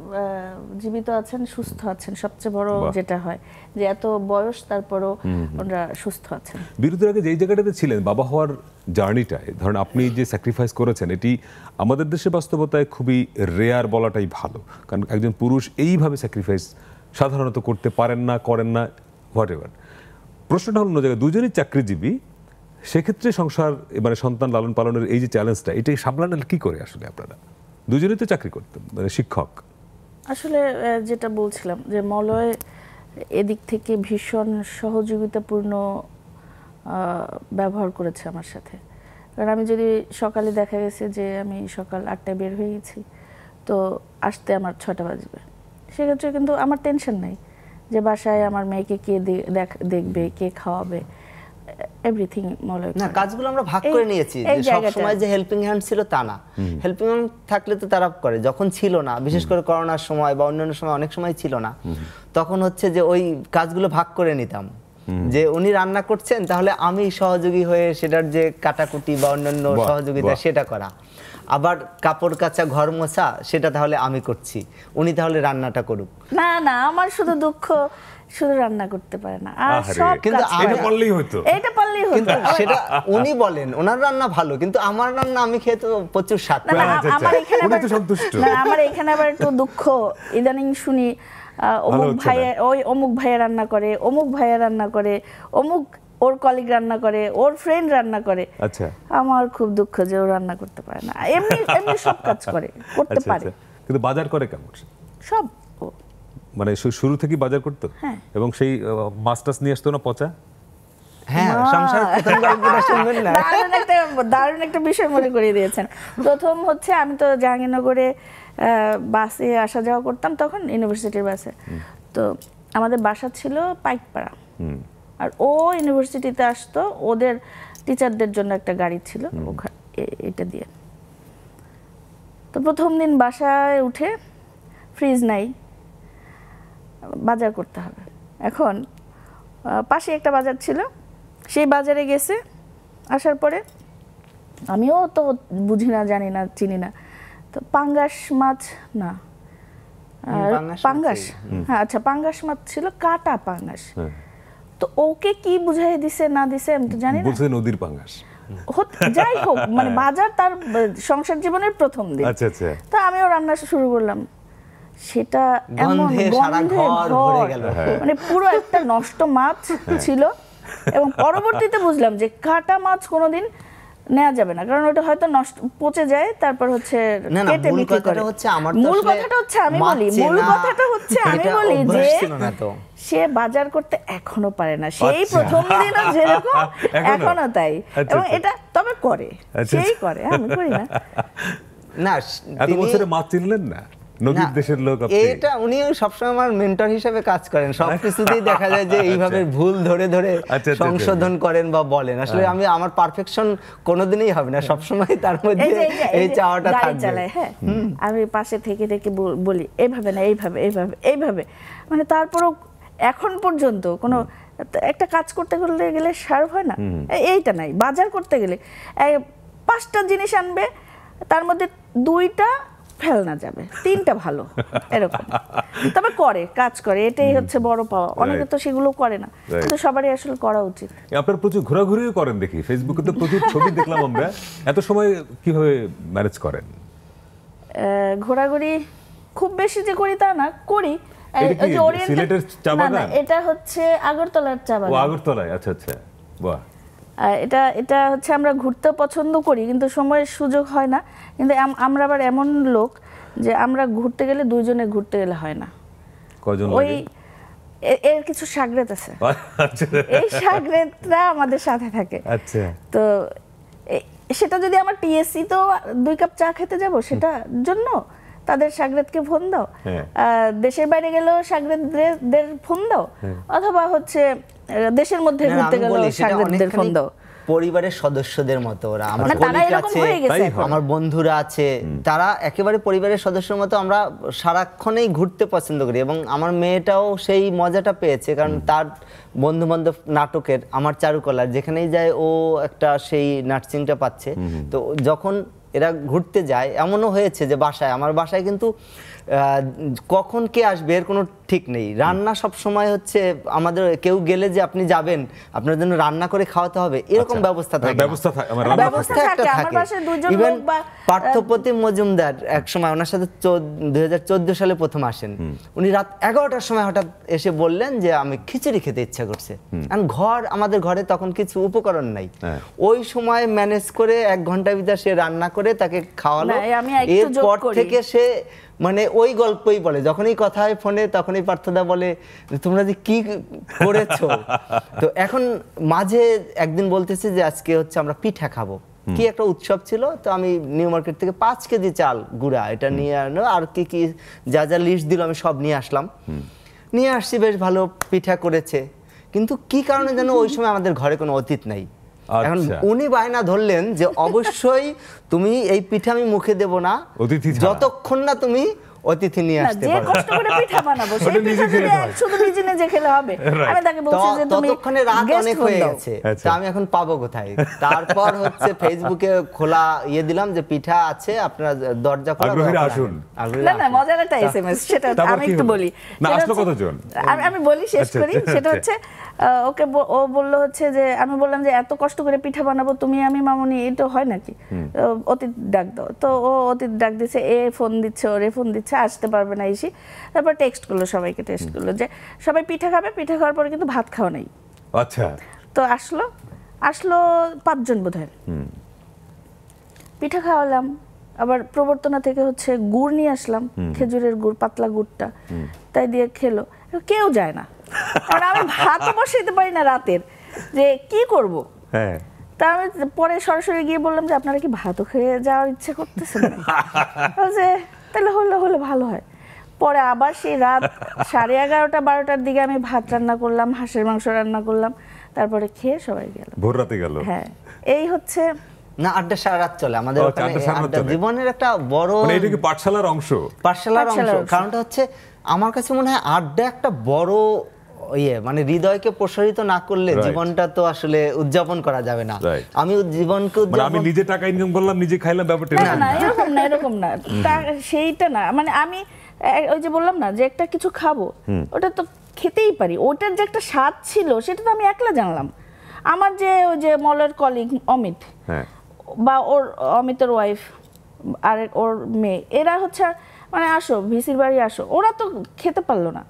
জীবিত আছেন সুস্থ আছেন সবচেয়ে বড় যেটা হয় যে এত বয়স তারপরও ওনারা সুস্থ আছেন বিরুদ্ধের আগে যেই জায়গাটাতে ছিলেন বাবা হওয়ার জার্নিটায় ধরেন আপনি যে স্যাক্রিফাইস করেছেন এটি আমাদের দেশে বাস্তবতায় খুবই রেয়ার বলাটাই ভালো কারণ একজন পুরুষ এইভাবে স্যাক্রিফাইস সাধারণত করতে পারেন না করেন না হোয়াট এভার প্রশ্নটা হল অন্য জায়গায় দুজনই চাকরিজীবী সেক্ষেত্রে সংসার মানে সন্তান লালন পালনের এই যে চ্যালেঞ্জটা এটাই সামলানেন কি করে আসলে আপনারা দুজনেই তো চাকরি করতেন মানে শিক্ষক আসলে যেটা বলছিলাম যে মলয় এদিক থেকে ভীষণ সহযোগিতাপূর্ণ ব্যবহার করেছে আমার সাথে কারণ আমি যদি সকালে দেখা গেছে যে আমি সকাল আটটায় বের হয়ে গেছি তো আসতে আমার ছটা বাজবে সেক্ষেত্রে কিন্তু আমার টেনশন নাই যে বাসায় আমার মেয়েকে কে দেখবে কে খাওয়াবে এভরিথিং না কাজগুলো আমরা ভাগ করে নিয়েছি যে সব সময় যে হেল্পিং হ্যান্ড ছিল তা না হেল্পিং হ্যান্ড থাকলে তো তারা করে যখন ছিল না বিশেষ করে করোনার সময় বা অন্যান্য সময় অনেক সময় ছিল না তখন হচ্ছে যে ওই কাজগুলো ভাগ করে নিতাম যে উনি রান্না করছেন তাহলে আমি সহযোগী হয়ে সেটার যে কাটাকুটি বা অন্যান্য সহযোগিতা সেটা করা আবার কাপড় কাচা ঘর মোছা সেটা তাহলে আমি করছি উনি তাহলে রান্নাটা করুক না না আমার শুধু দুঃখ শুধু রান্না করতে পারে না আর সব কিন্তু এটা পারলেই হতো এটা পারলেই হতো কিন্তু সেটা উনি বলেন ওনার রান্না ভালো কিন্তু আমার রান্না আমি খেতে প্রচুর স্বাদ না আমার আচ্ছা, আচ্ছা। এখানে আবার না আমার এখানে আবার একটু দুঃখ ইদানিং শুনি অমুক ভাইয়া ওই অমুক ভাইয়া রান্না করে অমুক ভাইয়া রান্না করে অমুক ওর কলিগ রান্না করে ওর ফ্রেন্ড রান্না করে আচ্ছা আমার খুব দুঃখ যে ও রান্না করতে পারে না এমনি এমনি সব কাজ করে করতে আচ্ছা, পারে কিন্তু বাজার করে কেমন সব মানে শুরু থেকে বাজার করতো হ্যাঁ। এবং সেই মাস্টার্স নিয়ে আসতো না পচা হ্যাঁ, দারুণ একটা বিষয় মনে করিয়ে দিয়েছেন প্রথম হচ্ছে আমি তো জাহাঙ্গীরনগরে বাসে আসা যাওয়া করতাম তখন ইউনিভার্সিটির বাসে তো আমাদের বাসা ছিল পাইকপাড়া আর ও ইউনিভার্সিটিতে আসতো ওদের টিচারদের জন্য একটা গাড়ি ছিল এটা দিয়ে তো প্রথম দিন বাসায় উঠে ফ্রিজ নাই বাজার করতে হবে এখন পাশে একটা বাজার ছিল সেই বাজারে গেছে আসার পরে আমিও তো বুঝি না জানি না চিনি না তো পাঙ্গাস মাছ না পাঙ্গাস হ্যাঁ আচ্ছা পাঙ্গাস মাছ ছিল কাটা পাঙ্গাস তো ওকে কি বুঝাই দিছে না দিছে আমি তো জানি না নদীর পাঙ্গাস যাই হোক মানে হ্যাঁ। বাজার তার সংসার জীবনের প্রথম দিন আচ্ছা, আচ্ছা। তো আমিও রান্না শুরু করলাম সেটা হ্যাঁ। মানে পুরো একটা নষ্ট মাছ হ্যাঁ। ছিল এবং পরবর্তীতে বুঝলাম যে কাটা মাছ কোনোদিন নেওয়া যাবে না কারণ ওটা হয়তো নষ্ট পচে যায় তারপর হচ্ছে কেটে বিক্রি করে মূল কথাটা হচ্ছে আমি বলি মূল কথাটা হচ্ছে আমি বলি যে সে বাজার করতে এখনো পারে না সেই আচ্ছা। প্রথম দিন যেরকম এখনো তাই আচ্ছা, এবং আচ্ছা। এটা তবে করে সেই করে আমি করি না না মাছ চিনলেন না নবীর দেশের লোক এটা উনি সবসময় আমার মেন্টর হিসেবে কাজ করেন দেখা যায় যে আচ্ছা। এইভাবে ভুল ধরে ধরে আচ্ছা, আচ্ছা, সংশোধন করেন বা বলেন আসলে হ্যাঁ। আমি আমার পারফেকশন কোনোদিনই হবে না হ্যাঁ। সবসময় তার মধ্যে এই চাওয়াটা থাকবে হ্যাঁ? আমি পাশে থেকে থেকে বলি না এইভাবে এইভাবে এইভাবে মানে তারপরও এখন পর্যন্ত কোনো একটা কাজ করতে করতে গেলে সার্ভ হয় না এইটা নাই বাজার করতে গেলে পাঁচটা জিনিস আনবে তার মধ্যে দুইটা ফেলনা যাবে তিনটা ভালো এরকম তবে করে কাজ করে এটাই হচ্ছে বড় পাওয়া অনেকে তো সেগুলো করে না কিন্তু সবারই আসলে করা উচিত আপনার প্রচুর ঘোরাঘুরিও করেন দেখি ফেসবুকে তো প্রচুর ছবি দেখলাম আমরা এত সময় কিভাবে ম্যানেজ করেন ঘোরাঘুরি খুব বেশি যে করি তা না করি এটা হচ্ছে আগরতলার চা বাগান আগরতলায় আচ্ছা আচ্ছা বাহ এটা এটা হচ্ছে আমরা ঘুরতে পছন্দ করি কিন্তু সময়ের সুযোগ হয় না কিন্তু আমরা আবার এমন লোক যে আমরা ঘুরতে গেলে দুইজনে ঘুরতে গেলে হয় না কজন ওই এর কিছু সাগরেত আছে আচ্ছা। এই সাগরেতরা আমাদের সাথে থাকে আচ্ছা তো সেটা যদি আমার টিএসসি তো দুই কাপ চা খেতে যাব সেটা জন্য তাদের সাগরেদকে ফোন দাও হ্যাঁ। দেশের বাইরে গেলেও সাগরেদদের ফোন দাও হ্যাঁ। অথবা হচ্ছে দেশের মধ্যে ঘুরতে গেলেও সাগরেদদের ফোন দাও পরিবারের সদস্যদের মতো ওরা আমার মানে কলিগ আছে আমার বন্ধুরা আছে তারা একেবারে পরিবারের সদস্যের মতো আমরা সারাক্ষণেই ঘুরতে পছন্দ করি এবং আমার মেয়েটাও সেই মজাটা পেয়েছে কারণ তার বন্ধু বান্ধব নাটকের আমার চারুকলার যেখানেই যায় ও একটা সেই নার্সিংটা পাচ্ছে তো যখন এরা ঘুরতে যায় এমনও হয়েছে যে বাসায় আমার বাসায় কিন্তু কখন কে আসবে এর কোনো ঠিক নেই রান্না সব সময় হচ্ছে আমাদের কেউ গেলে যে আপনি যাবেন আপনার জন্য রান্না করে খাওয়াতে হবে এরকম আচ্ছা। ব্যবস্থা হ্যাঁ, থাকে ব্যবস্থা থাকে আমার ব্যবস্থা একটা থাকে ইভেন পার্থপতি মজুমদার এক সময় ওনার সাথে দুই সালে প্রথম আসেন উনি রাত এগারোটার সময় হঠাৎ এসে বললেন যে আমি খিচুড়ি খেতে ইচ্ছা করছে কারণ ঘর আমাদের ঘরে তখন কিছু উপকরণ নাই হ্যাঁ। ওই সময় ম্যানেজ করে এক ঘন্টা ভিতরে সে রান্না করে তাকে খাওয়ালো এরপর থেকে সে মানে ওই গল্পই বলে যখনই কথা হয় ফোনে তখনই পার্থদা বলে তোমরা যে কি করেছো তো এখন মাঝে একদিন বলতেছে যে আজকে হচ্ছে আমরা পিঠা খাবো কি একটা উৎসব ছিল তো আমি নিউ মার্কেট থেকে পাঁচ কেজি চাল গুড়া এটা নিয়ে আনো আর কি কি যা যা লিস্ট দিল আমি সব নিয়ে আসলাম নিয়ে আসছি বেশ ভালো পিঠা করেছে কিন্তু কি কারণে যেন ওই সময় আমাদের ঘরে কোনো অতীত নাই এখন আচ্ছা। উনি বায়না ধরলেন যে অবশ্যই তুমি এই পিঠা আমি মুখে দেব না যতক্ষণ না তুমি অতিথি নিয়ে আসতে পারো কষ্ট করে পিঠা বানাবো শুধু নিজে নিজে খেলে হবে আমি তাকে বলছি যে তুমি ততক্ষণে রাত অনেক হয়ে গেছে আচ্ছা। আমি এখন পাবো কোথায় তারপর হচ্ছে ফেসবুকে খোলা ইয়ে দিলাম যে পিঠা আছে আপনারা দরজা খোলা আগ্রহী আসুন না না মজার একটা এসএমএস সেটা আমি একটু বলি না কতজন আমি বলি শেষ আচ্ছা, করি সেটা হচ্ছে ওকে ও বললো হচ্ছে যে আমি বললাম যে এত কষ্ট করে পিঠা বানাবো তুমি আমি মামনি এটা হয় নাকি অতীত ডাক দাও তো ও অতীত ডাক দিছে এ ফোন দিচ্ছে ওরে ফোন দিচ্ছে আসতে পারবে না এসি তারপর টেক্সট করলো সবাইকে টেক্সট করলো যে সবাই পিঠা খাবে পিঠা খাওয়ার পরে কিন্তু ভাত খাওয়া নেই আচ্ছা তো আসলো আসলো পাঁচজন বোধ হয় পিঠা খাওয়ালাম আবার প্রবর্তনা থেকে হচ্ছে গুড় নিয়ে আসলাম খেজুরের গুড় পাতলা গুড়টা তাই দিয়ে খেলো কেউ যায় না আমি পারি না রাতের যে কি করব হ্যাঁ তা আমি পরে সরাসরি গিয়ে বললাম যে আপনারা কি খেয়ে যাওয়ার ইচ্ছে যে তাহলে ভালো হয় পরে আবার সেই রাত সাড়ে এগারোটা বারোটার দিকে আমি ভাত রান্না করলাম হাঁসের মাংস রান্না করলাম তারপরে খেয়ে সবাই গেল ভোর রাতে গেল হ্যাঁ এই হচ্ছে না আড্ডা সারা রাত চলে আমাদের আচ্ছা, জীবনের একটা বড় মানে এটা কি পাঠশালার অংশ পাঠশালার অংশ কারণটা হচ্ছে আমার কাছে মনে হয় আড্ডা একটা বড় ইয়ে মানে হৃদয়কে প্রসারিত না করলে জীবনটা তো আসলে উদযাপন করা যাবে না আমি জীবনকে মানে আমি নিজে টাকা ইনকাম করলাম নিজে খাইলাম ব্যাপারটা না না এরকম না এরকম না সেইটা না মানে আমি ওই যে বললাম না যে একটা কিছু খাবো ওটা তো খেতেই পারি ওটার যে একটা স্বাদ ছিল সেটা তো আমি একলা জানলাম আমার যে ওই যে মলের কলিগ অমিত হ্যাঁ। বা ওর অমিতের ওয়াইফ আর ওর মেয়ে এরা হচ্ছে মানে আসো ভিসির বাড়ি আসো ওরা তো খেতে পারলো না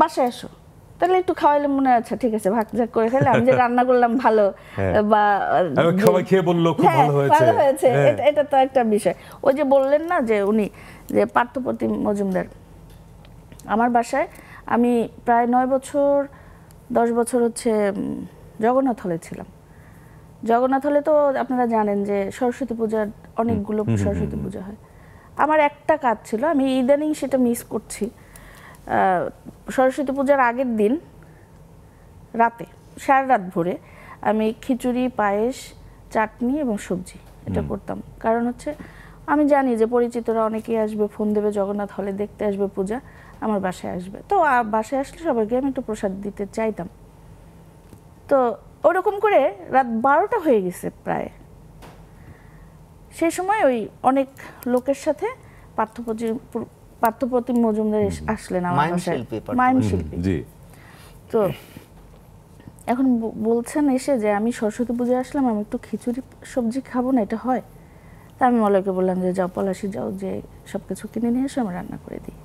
বাসায় আসো তাহলে একটু খাওয়াইলে মনে আছে আচ্ছা, ঠিক আছে ভাগ ঝাক করে খেলে আমি যে রান্না করলাম ভালো হ্যাঁ। বা খাবার খেয়ে বললো খুব হ্যাঁ, ভালো হয়েছে ভালো হয়েছে হ্যাঁ। এটা তো একটা বিষয় ওই যে বললেন না যে উনি যে পার্থপতি মজুমদার আমার বাসায় আমি প্রায় নয় বছর দশ বছর হচ্ছে জগন্নাথ হলে ছিলাম জগন্নাথ হলে তো আপনারা জানেন যে সরস্বতী পূজার অনেকগুলো সরস্বতী পূজা হয় আমার একটা কাজ ছিল আমি ইদানিং সেটা মিস করছি সরস্বতী পূজার আগের দিন রাতে সারা রাত ভোরে আমি খিচুড়ি পায়েস চাটনি এবং সবজি এটা করতাম কারণ হচ্ছে আমি জানি যে পরিচিতরা অনেকেই আসবে ফোন দেবে জগন্নাথ হলে দেখতে আসবে পূজা আমার বাসায় আসবে তো বাসায় আসলে সবাইকে আমি একটু প্রসাদ দিতে চাইতাম তো ওরকম করে রাত বারোটা হয়ে গেছে প্রায় সেই সময় ওই অনেক লোকের সাথে পার্থ পার্থপ্রতিম মজুমদার আসলেন আমার মাইম শিল্পী জি তো এখন বলছেন এসে যে আমি সরস্বতী পুজো আসলাম আমি একটু খিচুড়ি সবজি খাবো না এটা হয় তা আমি মলয়কে বললাম যে যাও পলাশি যাও যে সব কিছু কিনে নিয়ে এসো আমি রান্না করে দিই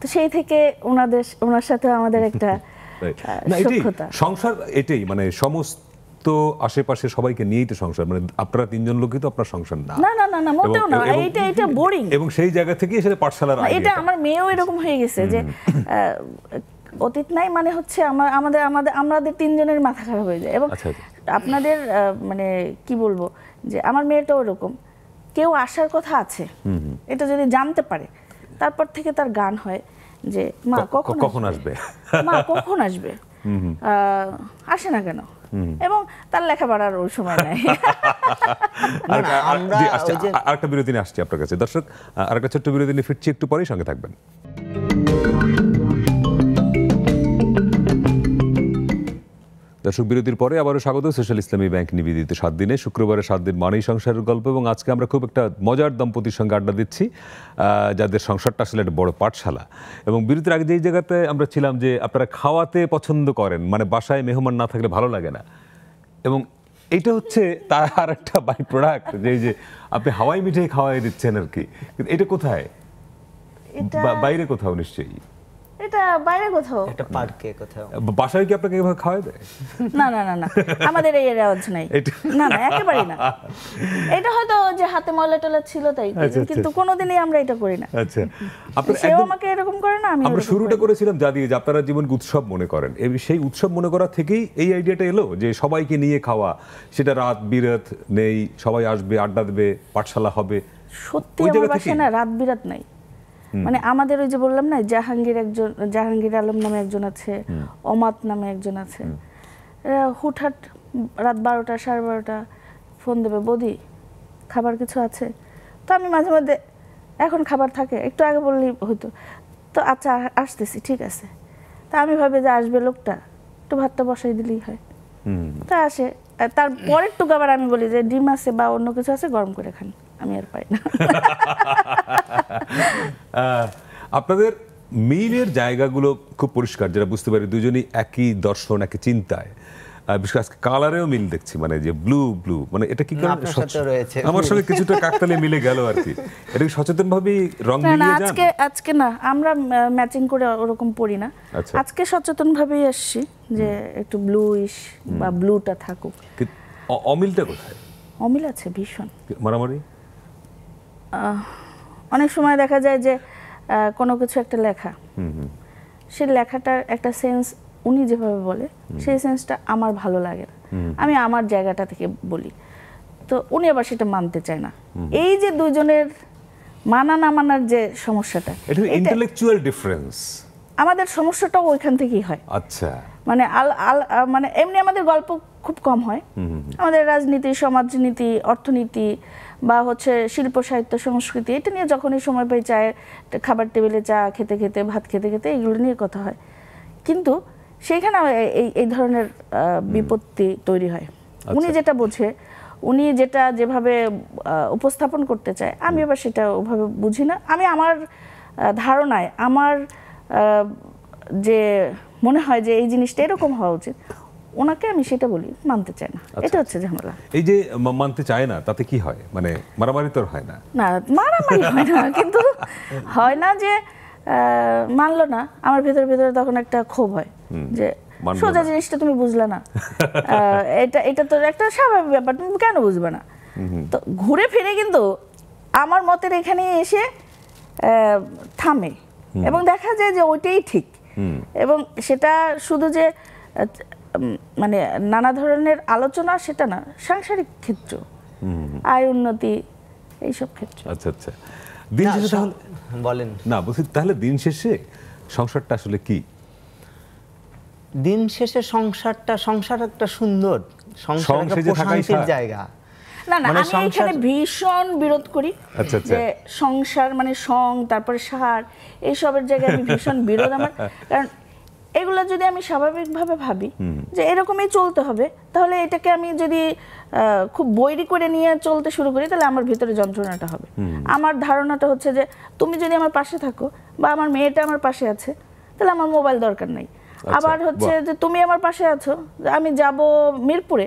তো সেই থেকে ওনাদের ওনার সাথে আমাদের একটা সংসার এটাই মানে সমস্ত তো আশেপাশে সবাইকে নিয়েই তো সংসার মানে আপনারা তিনজন লোকই তো আপনার সংসার না না না না না মোটেও না এটা বোরিং এবং সেই জায়গা থেকে এসে পাঠশালার এটা আমার মেয়েও এরকম হয়ে গেছে যে অতীত নাই মানে হচ্ছে আমাদের আমাদের আমাদের তিনজনের মাথা খারাপ হয়ে যায় এবং আচ্ছা, আচ্ছা। আপনাদের মানে কি বলবো যে আমার মেয়েটাও এরকম কেউ আসার কথা আছে এটা যদি জানতে পারে তারপর থেকে তার গান হয় যে মা কখন আসবে মা কখন আসবে আসে না কেন এবং তার লেখাপড়ার ওই সময় নাই আরেকটা বিরতি নিয়ে আসছি আপনার কাছে দর্শক আরেকটা ছোট্ট বিরতি নিয়ে ফিরছি একটু পরেই সঙ্গে থাকবেন দর্শক বিরতির পরে আবারও স্বাগত সোশ্যাল ইসলামী ব্যাংক নিবেদিত সাত দিনে শুক্রবারে সাত দিন মানেই সংসারের গল্প এবং আজকে আমরা খুব একটা মজার দম্পতির সঙ্গে আড্ডা দিচ্ছি যাদের সংসারটা আসলে একটা বড় পাঠশালা এবং বিরতির আগে যেই জায়গাতে আমরা ছিলাম যে আপনারা খাওয়াতে পছন্দ করেন মানে বাসায় মেহমান না থাকলে ভালো লাগে না এবং এটা হচ্ছে তার আর একটা বাই প্রোডাক্ট যে যে আপনি হাওয়াই মিঠাই খাওয়াই দিচ্ছেন আর কি এটা কোথায় বাইরে কোথাও নিশ্চয়ই এটা বাইরে কোথাও এটা পার্কে কোথাও বাসায় কি আপনাকে এভাবে খাওয়ায় দেয় না না না না আমাদের এই রেওয়াজ নাই না না একেবারেই না এটা হয়তো যে হাতে ছিল তাই আচ্ছা, আচ্ছা, কিন্তু আচ্ছা। কোনোদিনই আমরা এটা করি না আচ্ছা আপনারা সেও আমাকে এরকম করে না আমি আমরা শুরুটা করেছিলাম যা দিয়ে যে আপনারা জীবন উৎসব মনে করেন সেই উৎসব মনে করা থেকেই এই আইডিয়াটা এলো যে সবাইকে নিয়ে খাওয়া সেটা রাত বিরাত নেই সবাই আসবে আড্ডা দেবে পাঠশালা হবে সত্যি আমার বাসায় না রাত বিরাত নাই মানে আমাদের ওই যে বললাম না জাহাঙ্গীর একজন জাহাঙ্গীর আলম নামে একজন আছে অমাত নামে একজন আছে হুটহাট রাত বারোটা সাড়ে বারোটা ফোন দেবে বদি খাবার কিছু আছে তো আমি মাঝে মাঝে এখন খাবার থাকে একটু আগে বললেই হইতো তো আচ্ছা আসতেছি ঠিক আছে তা আমি ভাবি যে আসবে লোকটা একটু ভাতটা বসাই দিলেই হয় তা আসে তারপরের টুকু আবার আমি বলি যে ডিম আছে বা অন্য কিছু আছে গরম করে খান আমি আর পারি না আপনাদের মিলের জায়গাগুলো খুব পরিষ্কার যেটা বুঝতে পারি দুজনই একই দর্শন একই চিন্তায় বিশেষ আজকে কালারেও মিল দেখছি মানে যে ব্লু ব্লু মানে এটা কি কারণে রয়েছে আমার সঙ্গে কিছুটা কাকতালে মিলে গেল আর কি এটা কি সচেতন ভাবে রং মিলিয়ে যান আজকে আজকে না আমরা ম্যাচিং করে ওরকম পড়ি না আচ্ছা। আজকে সচেতন ভাবেই আসছি যে একটু ব্লুইশ বা ব্লুটা থাকুক অমিলটা কোথায় অমিল আছে ভীষণ মারামারি অনেক সময় দেখা যায় যে কোনো কিছু একটা লেখা সেই লেখাটার একটা সেন্স উনি যেভাবে বলে সেই সেন্সটা আমার ভালো লাগে না আমি আমার জায়গাটা থেকে বলি তো উনি আবার সেটা মানতে চায় না এই যে দুজনের মানা না মানার যে সমস্যাটা এটা ইন্টেলেকচুয়াল ডিফারেন্স আমাদের সমস্যাটাও ওইখান থেকেই হয় আচ্ছা মানে আল আল মানে এমনি আমাদের গল্প খুব কম হয় আমাদের রাজনীতি সমাজনীতি অর্থনীতি বা হচ্ছে শিল্প সাহিত্য সংস্কৃতি এটা নিয়ে যখনই সময় পাই চায়ের খাবার টেবিলে চা খেতে খেতে ভাত খেতে খেতে এগুলো নিয়ে কথা হয় কিন্তু সেইখানে এই এই ধরনের বিপত্তি তৈরি হয় আচ্ছা। উনি যেটা বোঝে উনি যেটা যেভাবে উপস্থাপন করতে চায় আমি আবার সেটা ওভাবে বুঝি না আমি আমার ধারণায় আমার যে মনে হয় যে এই জিনিসটা এরকম হওয়া উচিত ওনাকে আমি সেটা বলি মানতে চায় না আচ্ছা, এটা হচ্ছে ঝামেলা এই যে মানতে চায় না তাতে কি হয় মানে মারামারি তোর হয় না না মারামারি হয় না কিন্তু হয় না যে মানলো না আমার ভেতরে ভেতরে তখন একটা ক্ষোভ হয় যে সোজা জিনিসটা তুমি বুঝলে না এটা এটা তো একটা স্বাভাবিক ব্যাপার তুমি কেন বুঝবে না তো ঘুরে ফিরে কিন্তু আমার মতের এখানে এসে থামে এবং দেখা যায় যে ওইটাই ঠিক এবং সেটা শুধু যে মানে নানা ধরনের আলোচনা সেটা না সাংসারিক ক্ষেত্র আয় উন্নতি এইসব ক্ষেত্রে আচ্ছা আচ্ছা দিন শেষে তাহলে বলেন না বলছি তাহলে দিন শেষে সংসারটা আসলে কি দিন শেষে সংসারটা সংসার একটা সুন্দর সংসারের জায়গা না না মানে আমি এখানে ভীষণ বিরোধ করি আচ্ছা, আচ্ছা। যে সংসার মানে সং তারপরে সার এইসবের জায়গায় আমি ভীষণ বিরোধ আমার কারণ এগুলো যদি আমি স্বাভাবিকভাবে ভাবি যে এরকমই চলতে হবে তাহলে এটাকে আমি যদি খুব বৈরি করে নিয়ে চলতে শুরু করি তাহলে আমার ভিতরে যন্ত্রণাটা হবে আমার ধারণাটা হচ্ছে যে তুমি যদি আমার পাশে থাকো বা আমার মেয়েটা আমার পাশে আছে তাহলে আমার মোবাইল দরকার নাই আচ্ছা, আবার হচ্ছে যে তুমি আমার পাশে আছো আমি যাব মিরপুরে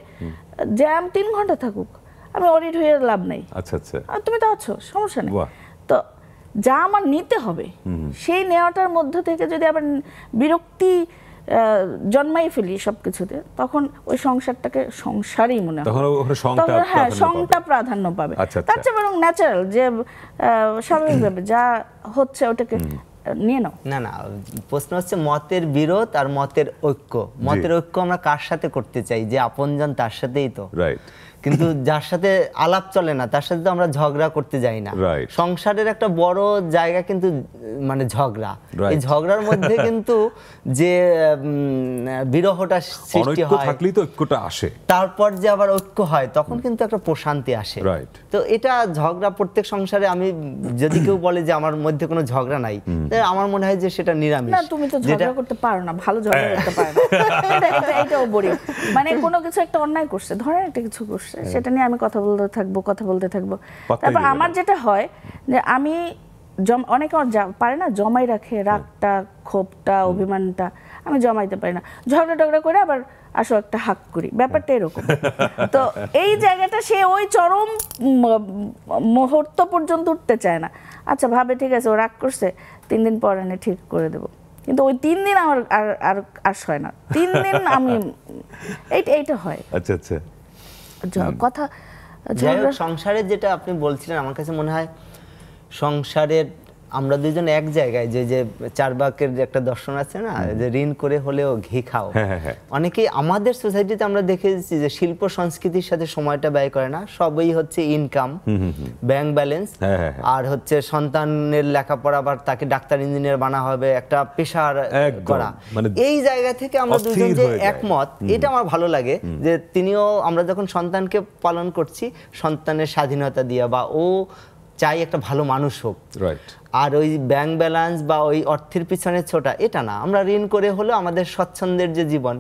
জ্যাম তিন ঘন্টা থাকুক আমি অডিট হয়ে লাভ নাই আচ্ছা আচ্ছা তুমি তো আছো সমস্যা নেই যা আমার নিতে হবে সেই নেওয়াটার মধ্য থেকে যদি আবার বিরক্তি জন্মাই ফেলি সব কিছুতে তখন ওই সংসারটাকে সংসারই মনে হয় হ্যাঁ সংটা প্রাধান্য পাবে আচ্ছা, তার আচ্ছা। চেয়ে বরং ন্যাচারাল যে স্বাভাবিকভাবে যা হচ্ছে ওটাকে না না প্রশ্ন হচ্ছে মতের বিরোধ আর মতের ঐক্য মতের ঐক্য আমরা কার সাথে করতে চাই যে আপনজন তার সাথেই তো কিন্তু যার সাথে আলাপ চলে না তার সাথে তো আমরা ঝগড়া করতে যাই না সংসারের একটা বড় জায়গা কিন্তু মানে ঝগড়া এই ঝগড়ার মধ্যে কিন্তু যে বিরহটা সৃষ্টি হয় থাকলেই তো ঐক্যটা আসে তারপর যে আবার ঐক্য হয় তখন কিন্তু একটা প্রশান্তি আসে তো এটা ঝগড়া প্রত্যেক সংসারে আমি যদি কেউ বলে যে আমার মধ্যে কোনো ঝগড়া নাই আমার মনে হয় যে সেটা নিরামিষ না তুমি তো ঝগড়া করতে পারো না ভালো ঝগড়া করতে পারো না এটাও বলি মানে কোনো কিছু একটা অন্যায় করছে ধরেন একটা কিছু করছে সেটা নিয়ে আমি কথা বলতে থাকবো কথা বলতে থাকবো তারপর আমার যেটা হয় যে আমি জম অনেকে পারে না জমাই রাখে রাগটা ক্ষোভটা অভিমানটা আমি জমাইতে পারি না ঝগড়া টগড়া করে আবার আসো একটা হাক করি ব্যাপারটা এরকম তো এই জায়গাটা সে ওই চরম মুহূর্ত পর্যন্ত উঠতে চায় না আচ্ছা ভাবে ঠিক আছে ও রাগ করছে তিন দিন পর এনে ঠিক করে দেবো কিন্তু ওই তিন দিন আমার আর আর আস হয় না তিন দিন আমি এইটা এইটা হয় আচ্ছা আচ্ছা কথা সংসারের যেটা আপনি বলছিলেন আমার কাছে মনে হয় সংসারের আমরা দুজন এক জায়গায় যে যে চারবাকের যে একটা দর্শন আছে না যে ঋণ করে হলেও ঘি খাও হ্যাঁ, হ্যাঁ, হ্যাঁ। অনেকে আমাদের সোসাইটিতে আমরা দেখেছি যে শিল্প সংস্কৃতির সাথে সময়টা ব্যয় করে না সবই হচ্ছে ইনকাম ব্যাংক ব্যালেন্স আর হচ্ছে সন্তানের লেখাপড়া বা তাকে ডাক্তার ইঞ্জিনিয়ার বানা হবে একটা পেশার করা মানে এই জায়গা থেকে আমরা দুজন যে একমত এটা আমার ভালো লাগে যে তিনিও আমরা যখন সন্তানকে পালন করছি সন্তানের স্বাধীনতা দিয়ে বা ও চাই একটা ভালো মানুষ হোক আর ওই ব্যাংক ব্যালেন্স বা ওই অর্থের পিছনে ছোটা এটা না আমরা ঋণ করে হলো আমাদের স্বচ্ছন্দের যে জীবন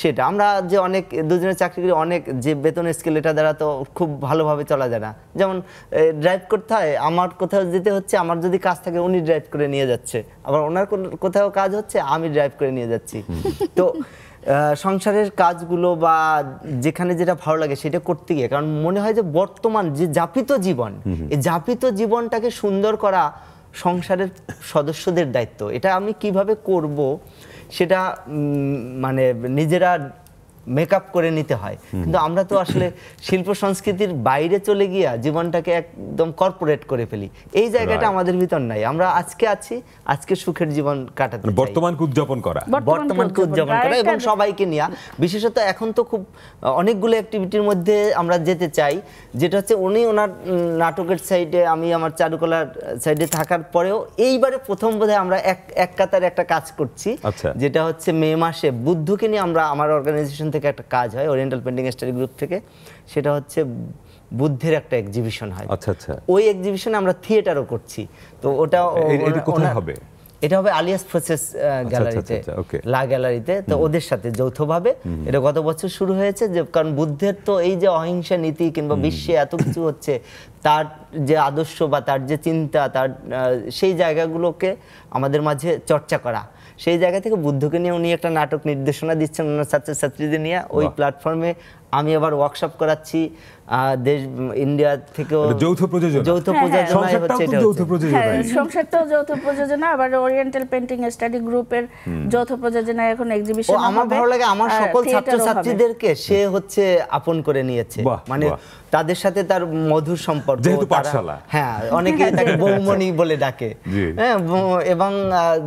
সেটা আমরা যে অনেক দুজনে চাকরি করি অনেক যে বেতন স্কেল এটা দ্বারা তো খুব ভালোভাবে চলা যায় না যেমন ড্রাইভ করতে হয় আমার কোথাও যেতে হচ্ছে আমার যদি কাজ থাকে উনি ড্রাইভ করে নিয়ে যাচ্ছে আবার ওনার কোথাও কাজ হচ্ছে আমি ড্রাইভ করে নিয়ে যাচ্ছি তো সংসারের কাজগুলো বা যেখানে যেটা ভালো লাগে সেটা করতে গিয়ে কারণ মনে হয় যে বর্তমান যে যাপিত জীবন এই যাপিত জীবনটাকে সুন্দর করা সংসারের সদস্যদের দায়িত্ব এটা আমি কিভাবে করব সেটা মানে নিজেরা মেকআপ করে নিতে হয় কিন্তু আমরা তো আসলে শিল্প সংস্কৃতির বাইরে চলে গিয়া জীবনটাকে একদম কর্পোরেট করে ফেলি এই জায়গাটা আমাদের ভিতর নাই আমরা আজকে আছি আজকে সুখের জীবন কাটাতে মানে বর্তমানকে উদযাপন করা বর্তমানকে উদযাপন করা এবং সবাইকে নিয়ে বিশেষত এখন তো খুব অনেকগুলো অ্যাক্টিভিটির মধ্যে আমরা যেতে চাই যেটা হচ্ছে উনি ওনার নাটকের সাইডে আমি আমার চারুকলার সাইডে থাকার পরেও এইবারে প্রথম বোধ আমরা এক এক কাতারে একটা কাজ করছি আচ্ছা। যেটা হচ্ছে মে মাসে বুদ্ধকে নিয়ে আমরা আমার অর্গানাইজেশন থেকে থেকে একটা কাজ হয় ওরিয়েন্টাল পেন্টিং স্টাডি গ্রুপ থেকে সেটা হচ্ছে বুদ্ধের একটা এক্সিবিশন হয় আচ্ছা আচ্ছা ওই এক্সিবিশনে আমরা থিয়েটারও করছি তো ওটা কোথায় হবে এটা হবে আলিয়াস প্রসেস গ্যালারিতে লা গ্যালারিতে তো ওদের সাথে যৌথভাবে এটা গত বছর শুরু হয়েছে যে কারণ বুদ্ধের তো এই যে অহিংসা নীতি কিংবা বিশ্বে এত কিছু হচ্ছে তার যে আদর্শ বা তার যে চিন্তা তার সেই জায়গাগুলোকে আমাদের মাঝে চর্চা করা সেই জায়গা থেকে বুদ্ধকে নিয়ে উনি একটা নাটক নির্দেশনা দিচ্ছেন ওনার ছাত্রছাত্রীদের নিয়ে ওই প্ল্যাটফর্মে আমি আবার ওয়ার্কশপ করাচ্ছি দেশ ইন্ডিয়া থেকেও যৌথ প্রযোজনা যৌথ হ্যাঁ, হ্যাঁ। প্রযোজনা হচ্ছে এটা যৌথ প্রযোজনা হ্যাঁ, সংসারটাও যৌথ প্রযোজনা আবার ওরিয়েন্টাল পেইন্টিং স্টাডি গ্রুপের যৌথ প্রযোজনা এখন এক্সিবিশন আমার ভালো লাগে আমার সকল ছাত্র ছাত্রীদেরকে সে হচ্ছে আপন করে নিয়েছে মানে তাদের সাথে তার মধুর সম্পর্ক হ্যাঁ অনেকে তাকে বৌমণি বলে ডাকে হ্যাঁ এবং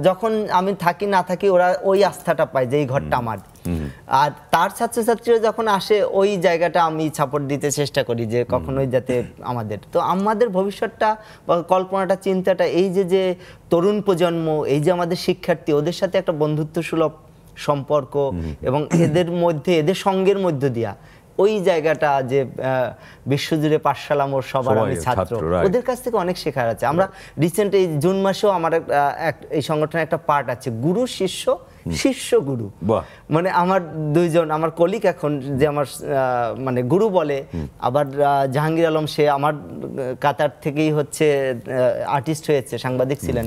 যখন আমি থাকি না থাকি ওরা ওই আস্থাটা পায় যে এই ঘরটা আমার আর তার ছাত্রছাত্রীরা যখন আসে ওই জায়গাটা আমি ছাপট দিতে চেষ্টা করি যে কখনোই যাতে আমাদের তো আমাদের ভবিষ্যৎটা কল্পনাটা চিন্তাটা এই যে যে তরুণ প্রজন্ম এই যে আমাদের শিক্ষার্থী ওদের সাথে একটা বন্ধুত্ব সুলভ সম্পর্ক এবং এদের মধ্যে এদের সঙ্গের মধ্য দিয়া ওই জায়গাটা যে বিশ্বজুড়ে পাঠশালা মোর সবার আমি ছাত্র ওদের কাছ থেকে অনেক শেখার আছে আমরা রিসেন্ট এই জুন মাসেও আমার এই সংগঠনের একটা পার্ট আছে গুরু শিষ্য শিষ্য গুরু মানে আমার দুইজন আমার কলিক এখন যে আমার মানে গুরু বলে আবার জাহাঙ্গীর আলম সে আমার কাতার থেকেই হচ্ছে আর্টিস্ট হয়েছে সাংবাদিক ছিলেন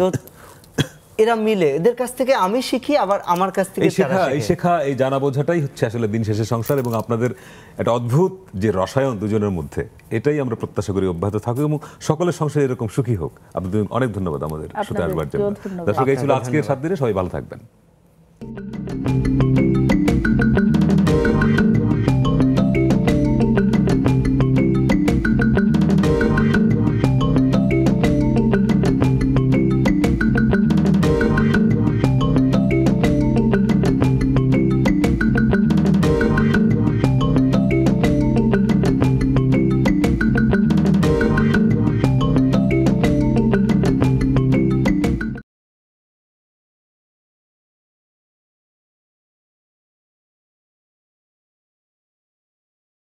তো এরা মিলে এদের কাছ থেকে আমি শিখি আবার আমার কাছ থেকে শেখা এই শেখা এই জানা বোঝাটাই হচ্ছে আসলে দিন শেষে সংসার এবং আপনাদের একটা অদ্ভুত যে রসায়ন দুজনের মধ্যে এটাই আমরা প্রত্যাশা করি অব্যাহত থাকুক এবং সকলের সংসার এরকম সুখী হোক আপনাদের অনেক ধন্যবাদ আমাদের সাথে আসবার জন্য দর্শক এই ছিল আজকের সাত দিনে সবাই ভালো থাকবেন